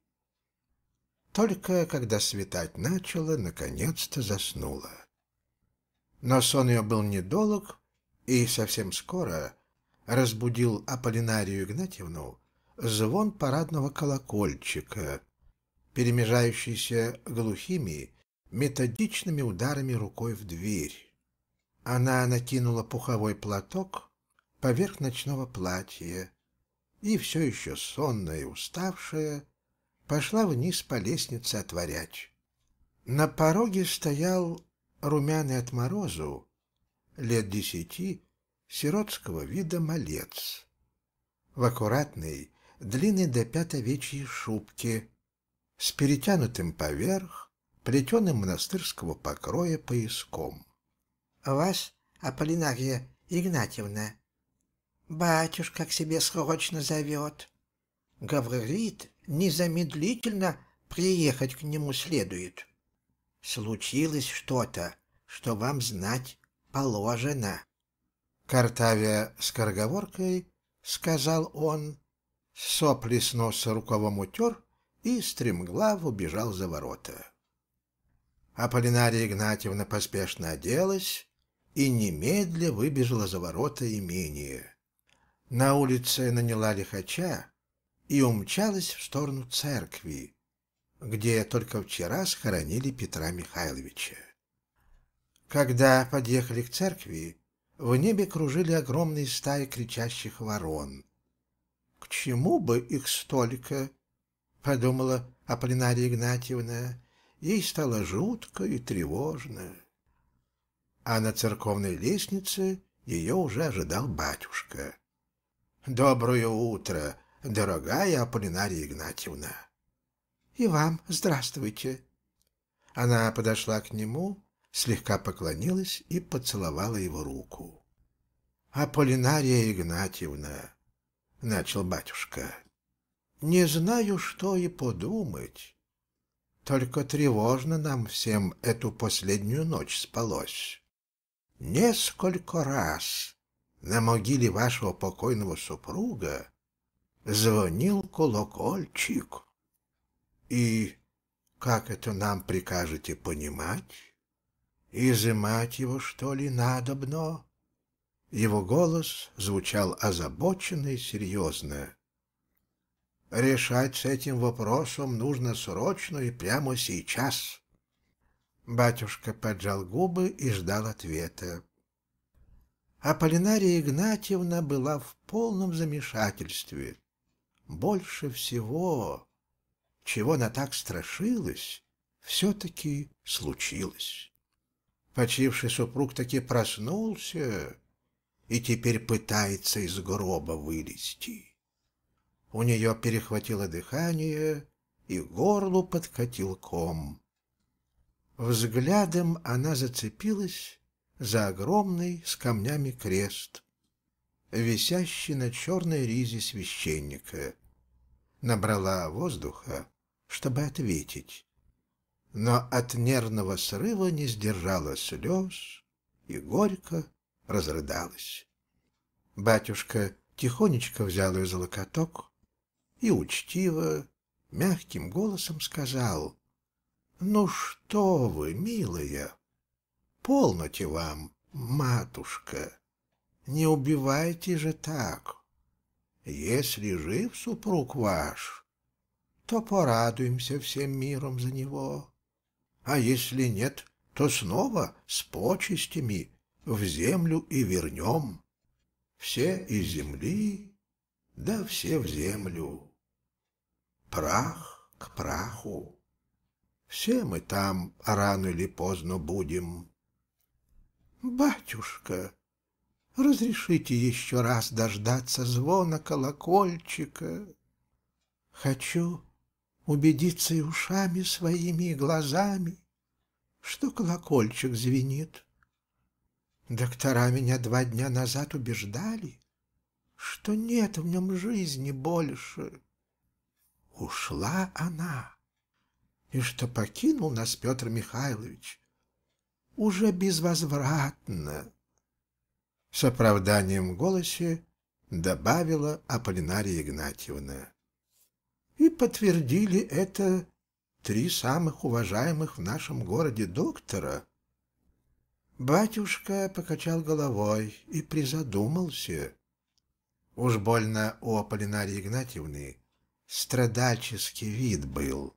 Только когда светать начало, наконец-то заснула. Но сон ее был недолг, и совсем скоро разбудил Аполлинарию Игнатьевну звон парадного колокольчика, перемежающийся глухими, методичными ударами рукой в дверь. Она накинула пуховой платок поверх ночного платья и, все еще сонная и уставшая, пошла вниз по лестнице отворять. На пороге стоял румяный от морозу, лет десяти, сиротского вида малец. В аккуратной, длинной до пятовечьей шубке, с перетянутым поверх, плетеным монастырского покроя пояском. «Вас, Аполлинария Игнатьевна, батюшка к себе срочно зовет. Гаврилит незамедлительно приехать к нему следует. Случилось что-то, что вам знать положено». Картавя скороговоркой, сказал он, сопли с носа рукавом утер — и стремглав убежал за ворота. Аполлинария Игнатьевна поспешно оделась и немедля выбежала за ворота имения. На улице наняла лихача и умчалась в сторону церкви, где только вчера схоронили Петра Михайловича. Когда подъехали к церкви, в небе кружили огромные стаи кричащих ворон. К чему бы их столько? подумала Аполлинария Игнатьевна. Ей стало жутко и тревожно. А на церковной лестнице ее уже ожидал батюшка. «Доброе утро, дорогая Аполлинария Игнатьевна!» «И вам здравствуйте!» Она подошла к нему, слегка поклонилась и поцеловала его руку. «Аполлинария Игнатьевна!» — начал батюшка. Не знаю, что и подумать. Только тревожно нам всем эту последнюю ночь спалось. Несколько раз на могиле вашего покойного супруга звонил колокольчик. И, как это нам прикажете понимать, изымать его, что ли, надобно? Его голос звучал озабоченно и серьезно. Решать с этим вопросом нужно срочно и прямо сейчас. Батюшка поджал губы и ждал ответа. Аполлинария Игнатьевна была в полном замешательстве. Больше всего, чего она так страшилась, все-таки случилось. Почивший супруг таки проснулся и теперь пытается из гроба вылезти. У нее перехватило дыхание, и горлу подкатил ком. Взглядом она зацепилась за огромный с камнями крест, висящий на черной ризе священника. Набрала воздуха, чтобы ответить, но от нервного срыва не сдержала слез и горько разрыдалась. Батюшка тихонечко взял ее за локоток, и учтиво, мягким голосом сказал, «Ну что вы, милая, полноте вам, матушка, не убивайте же так. Если жив супруг ваш, то порадуемся всем миром за него, а если нет, то снова с почестями в землю и вернем. Все из земли, да все в землю» прах к праху. Все мы там рано или поздно будем. Батюшка, разрешите еще раз дождаться звона колокольчика. Хочу убедиться и ушами своими, и глазами, что колокольчик звенит. Доктора меня два дня назад убеждали, что нет в нем жизни больше ушла она, и что покинул нас Петр Михайлович уже безвозвратно. С оправданием в голосе добавила Аполлинария Игнатьевна. И подтвердили это три самых уважаемых в нашем городе доктора. Батюшка покачал головой и призадумался. Уж больно у Аполлинарии Игнатьевны страдальческий вид был.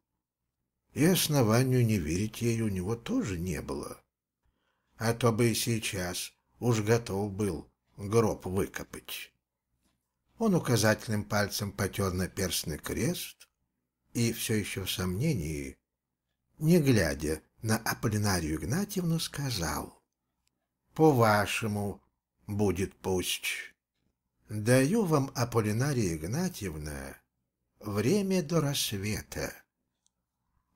И основанию не верить ей у него тоже не было. А то бы и сейчас уж готов был гроб выкопать. Он указательным пальцем потер на перстный крест и, все еще в сомнении, не глядя на Аполлинарию Игнатьевну, сказал «По-вашему будет пусть». «Даю вам, Аполлинария Игнатьевна, время до рассвета.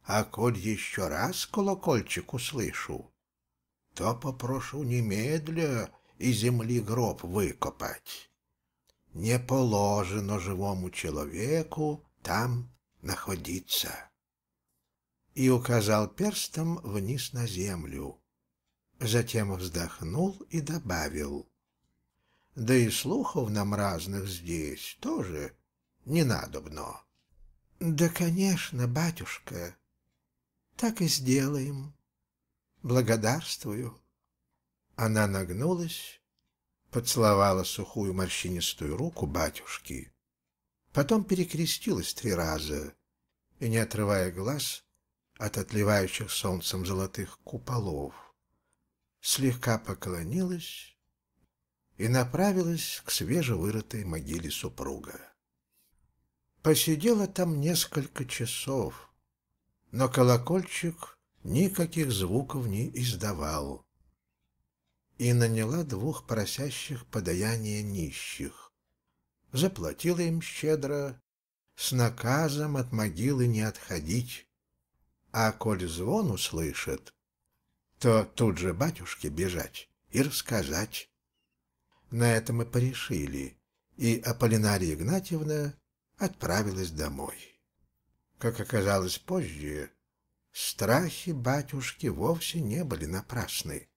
А коль еще раз колокольчик услышу, то попрошу немедля и земли гроб выкопать. Не положено живому человеку там находиться. И указал перстом вниз на землю. Затем вздохнул и добавил. Да и слухов нам разных здесь тоже ненадобно. Да, конечно, батюшка. Так и сделаем. Благодарствую. Она нагнулась, поцеловала сухую морщинистую руку батюшки, потом перекрестилась три раза и, не отрывая глаз от отливающих солнцем золотых куполов, слегка поклонилась и направилась к свежевырытой могиле супруга. Посидела там несколько часов, но колокольчик никаких звуков не издавал. И наняла двух просящих подаяния нищих. Заплатила им щедро, с наказом от могилы не отходить. А коль звон услышит, то тут же батюшке бежать и рассказать. На этом и порешили, и Аполлинария Игнатьевна отправилась домой. Как оказалось позже, страхи батюшки вовсе не были напрасны.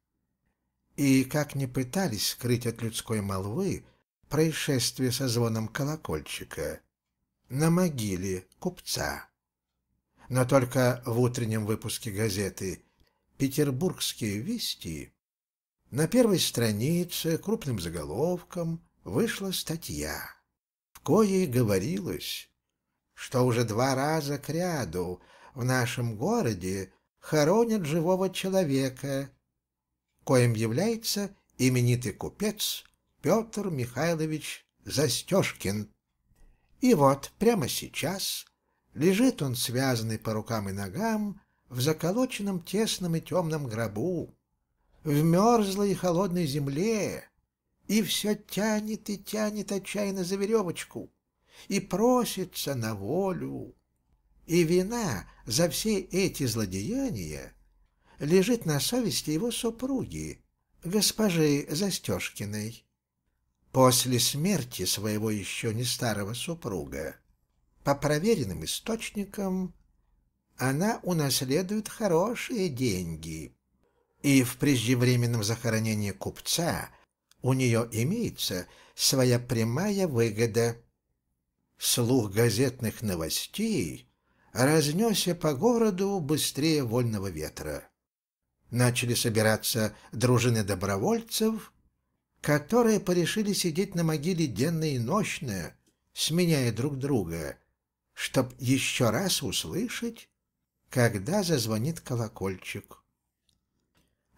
И, как ни пытались скрыть от людской молвы происшествие со звоном колокольчика на могиле купца. Но только в утреннем выпуске газеты «Петербургские вести» на первой странице крупным заголовком вышла статья Коей говорилось, что уже два раза кряду в нашем городе хоронят живого человека, коим является именитый купец Петр Михайлович Застежкин. И вот прямо сейчас лежит он, связанный по рукам и ногам, в заколоченном тесном и темном гробу, в мерзлой и холодной земле, и все тянет и тянет отчаянно за веревочку, и просится на волю. И вина за все эти злодеяния лежит на совести его супруги, госпожи Застежкиной, после смерти своего еще не старого супруга. По проверенным источникам она унаследует хорошие деньги, и в преждевременном захоронении купца – у нее имеется своя прямая выгода. Слух газетных новостей разнесся по городу быстрее вольного ветра. Начали собираться дружины добровольцев, которые порешили сидеть на могиле денно и ночно, сменяя друг друга, чтоб еще раз услышать, когда зазвонит колокольчик.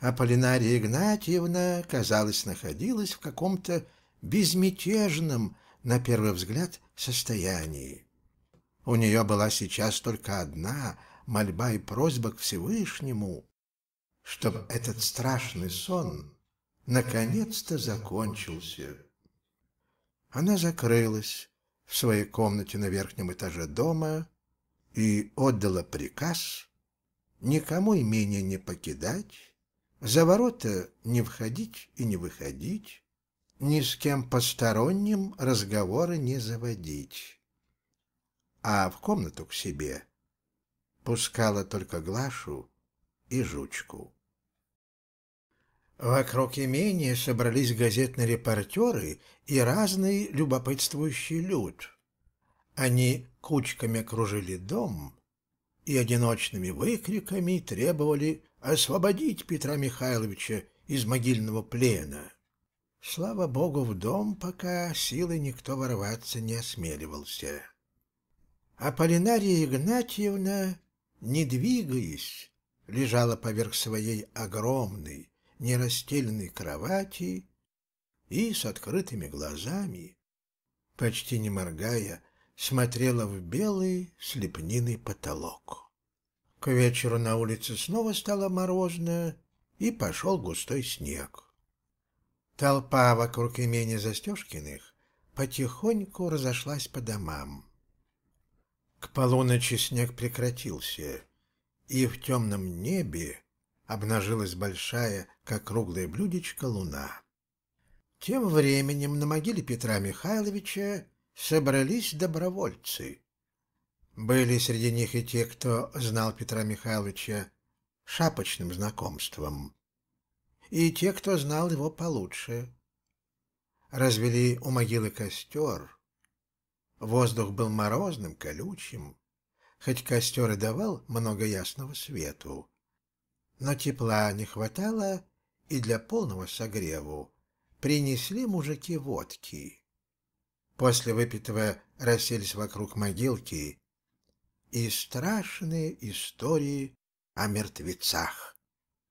Аполлинария Игнатьевна, казалось, находилась в каком-то безмятежном, на первый взгляд, состоянии. У нее была сейчас только одна мольба и просьба к Всевышнему, чтобы этот страшный сон наконец-то закончился. Она закрылась в своей комнате на верхнем этаже дома и отдала приказ никому имение не покидать, за ворота не входить и не выходить, ни с кем посторонним разговоры не заводить. А в комнату к себе пускала только Глашу и Жучку. Вокруг имения собрались газетные репортеры и разный любопытствующий люд. Они кучками окружили дом и одиночными выкриками требовали освободить Петра Михайловича из могильного плена. Слава богу, в дом пока силы никто ворваться не осмеливался. А Полинария Игнатьевна, не двигаясь, лежала поверх своей огромной, нерастеленной кровати и с открытыми глазами, почти не моргая, смотрела в белый слепниный потолок. К вечеру на улице снова стало морозно, и пошел густой снег. Толпа вокруг имени Застежкиных потихоньку разошлась по домам. К полуночи снег прекратился, и в темном небе обнажилась большая, как круглое блюдечко, луна. Тем временем на могиле Петра Михайловича собрались добровольцы. Были среди них и те, кто знал Петра Михайловича шапочным знакомством, и те, кто знал его получше. Развели у могилы костер. Воздух был морозным, колючим, хоть костер и давал много ясного свету. Но тепла не хватало и для полного согреву. Принесли мужики водки. После выпитого расселись вокруг могилки и страшные истории о мертвецах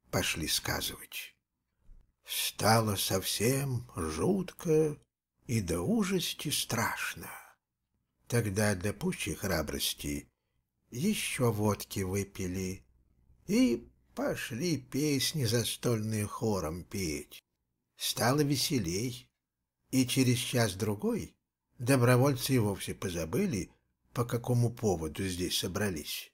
пошли сказывать. Стало совсем жутко и до ужасти страшно. Тогда для пущей храбрости еще водки выпили и пошли песни застольные хором петь. Стало веселей, и через час-другой добровольцы и вовсе позабыли по какому поводу здесь собрались.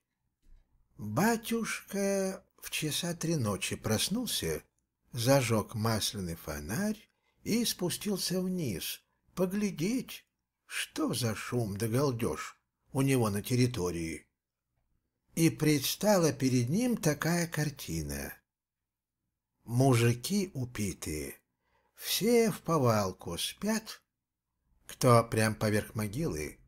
Батюшка в часа три ночи проснулся, зажег масляный фонарь и спустился вниз, поглядеть, что за шум да галдеж у него на территории. И предстала перед ним такая картина. Мужики упитые, все в повалку спят, кто прям поверх могилы,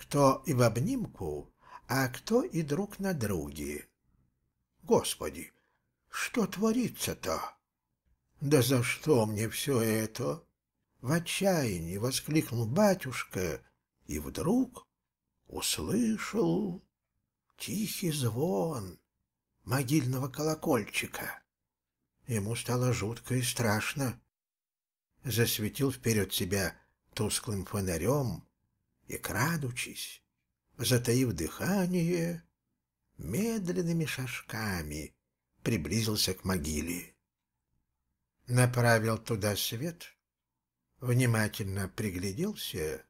кто и в обнимку, а кто и друг на друге. Господи, что творится-то? Да за что мне все это? В отчаянии воскликнул батюшка и вдруг услышал тихий звон могильного колокольчика. Ему стало жутко и страшно. Засветил вперед себя тусклым фонарем и, крадучись, затаив дыхание, медленными шажками приблизился к могиле. Направил туда свет, внимательно пригляделся,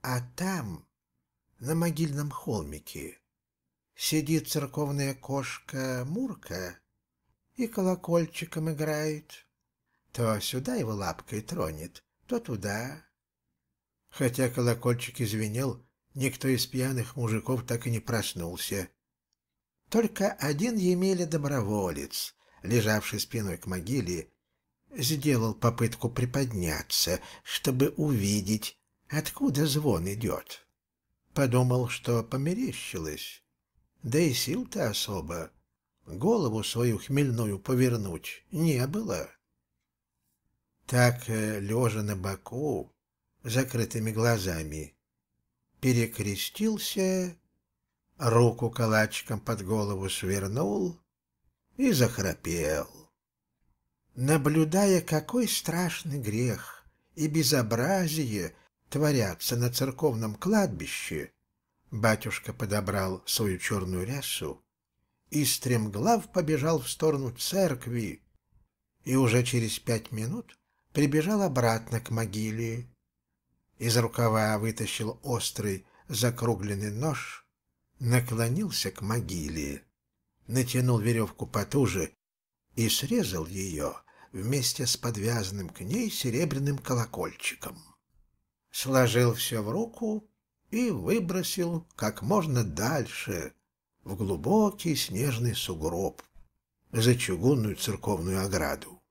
а там, на могильном холмике, сидит церковная кошка Мурка и колокольчиком играет. То сюда его лапкой тронет, то туда. Хотя колокольчик извинел, никто из пьяных мужиков так и не проснулся. Только один Емеля доброволец, лежавший спиной к могиле, сделал попытку приподняться, чтобы увидеть, откуда звон идет. Подумал, что померещилось. Да и сил-то особо. Голову свою хмельную повернуть не было. Так, э, лежа на боку, закрытыми глазами, перекрестился, руку калачиком под голову свернул и захрапел. Наблюдая, какой страшный грех и безобразие творятся на церковном кладбище, батюшка подобрал свою черную рясу и стремглав побежал в сторону церкви, и уже через пять минут прибежал обратно к могиле. Из рукава вытащил острый закругленный нож, наклонился к могиле, натянул веревку потуже и срезал ее вместе с подвязанным к ней серебряным колокольчиком. Сложил все в руку и выбросил как можно дальше, в глубокий снежный сугроб, за чугунную церковную ограду.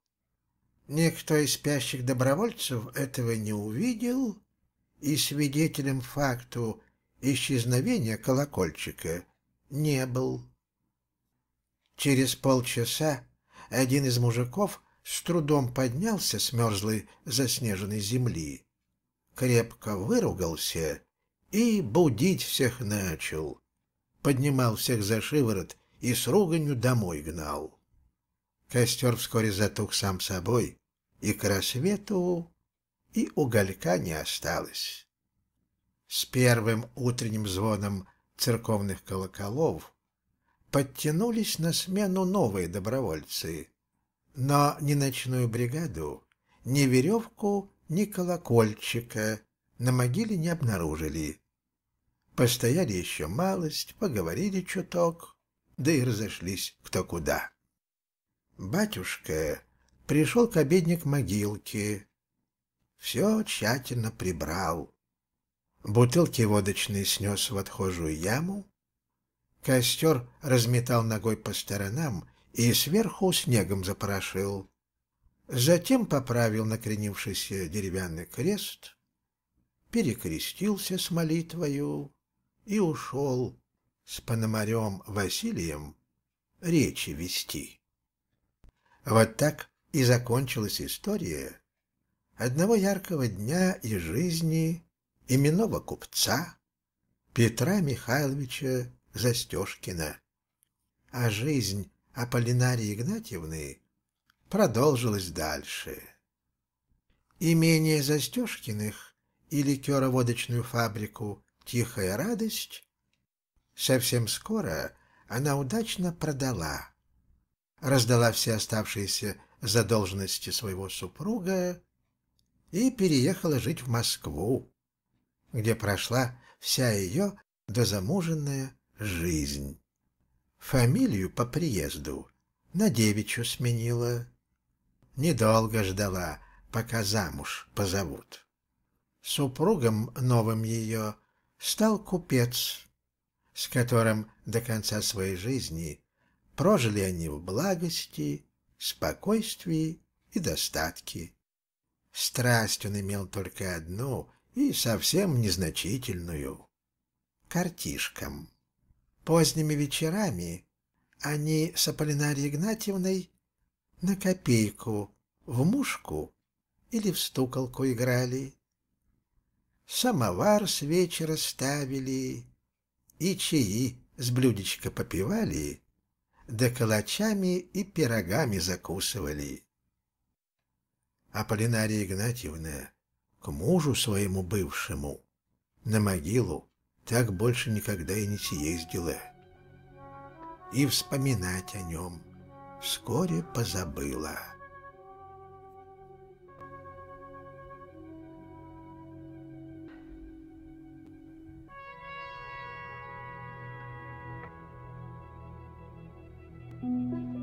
Никто из спящих добровольцев этого не увидел и свидетелем факту исчезновения колокольчика не был. Через полчаса один из мужиков с трудом поднялся с мерзлой заснеженной земли, крепко выругался и будить всех начал, поднимал всех за шиворот и с руганью домой гнал. Костер вскоре затух сам собой, и к рассвету и уголька не осталось. С первым утренним звоном церковных колоколов подтянулись на смену новые добровольцы, но ни ночную бригаду, ни веревку, ни колокольчика на могиле не обнаружили. Постояли еще малость, поговорили чуток, да и разошлись кто куда. Батюшка пришел к обедне могилки. могилке, все тщательно прибрал. Бутылки водочные снес в отхожую яму, костер разметал ногой по сторонам и сверху снегом запорошил. Затем поправил накренившийся деревянный крест, перекрестился с молитвою и ушел с Пономарем Василием речи вести. Вот так и закончилась история одного яркого дня и жизни именного купца Петра Михайловича Застежкина. А жизнь Аполлинарии Игнатьевны продолжилась дальше. Имение Застежкиных и ликероводочную фабрику «Тихая радость» совсем скоро она удачно продала, раздала все оставшиеся задолженности своего супруга и переехала жить в Москву, где прошла вся ее дозамуженная жизнь. Фамилию по приезду на девичью сменила. Недолго ждала, пока замуж позовут. Супругом новым ее стал купец, с которым до конца своей жизни прожили они в благости, спокойствии и достатке. Страсть он имел только одну и совсем незначительную — картишкам. Поздними вечерами они с Аполлинарией Игнатьевной на копейку, в мушку или в стуколку играли. Самовар с вечера ставили и чаи с блюдечка попивали, да калачами и пирогами закусывали. Аполлинария Игнатьевна к мужу своему бывшему на могилу так больше никогда и не съездила. И вспоминать о нем вскоре позабыла. Thank you.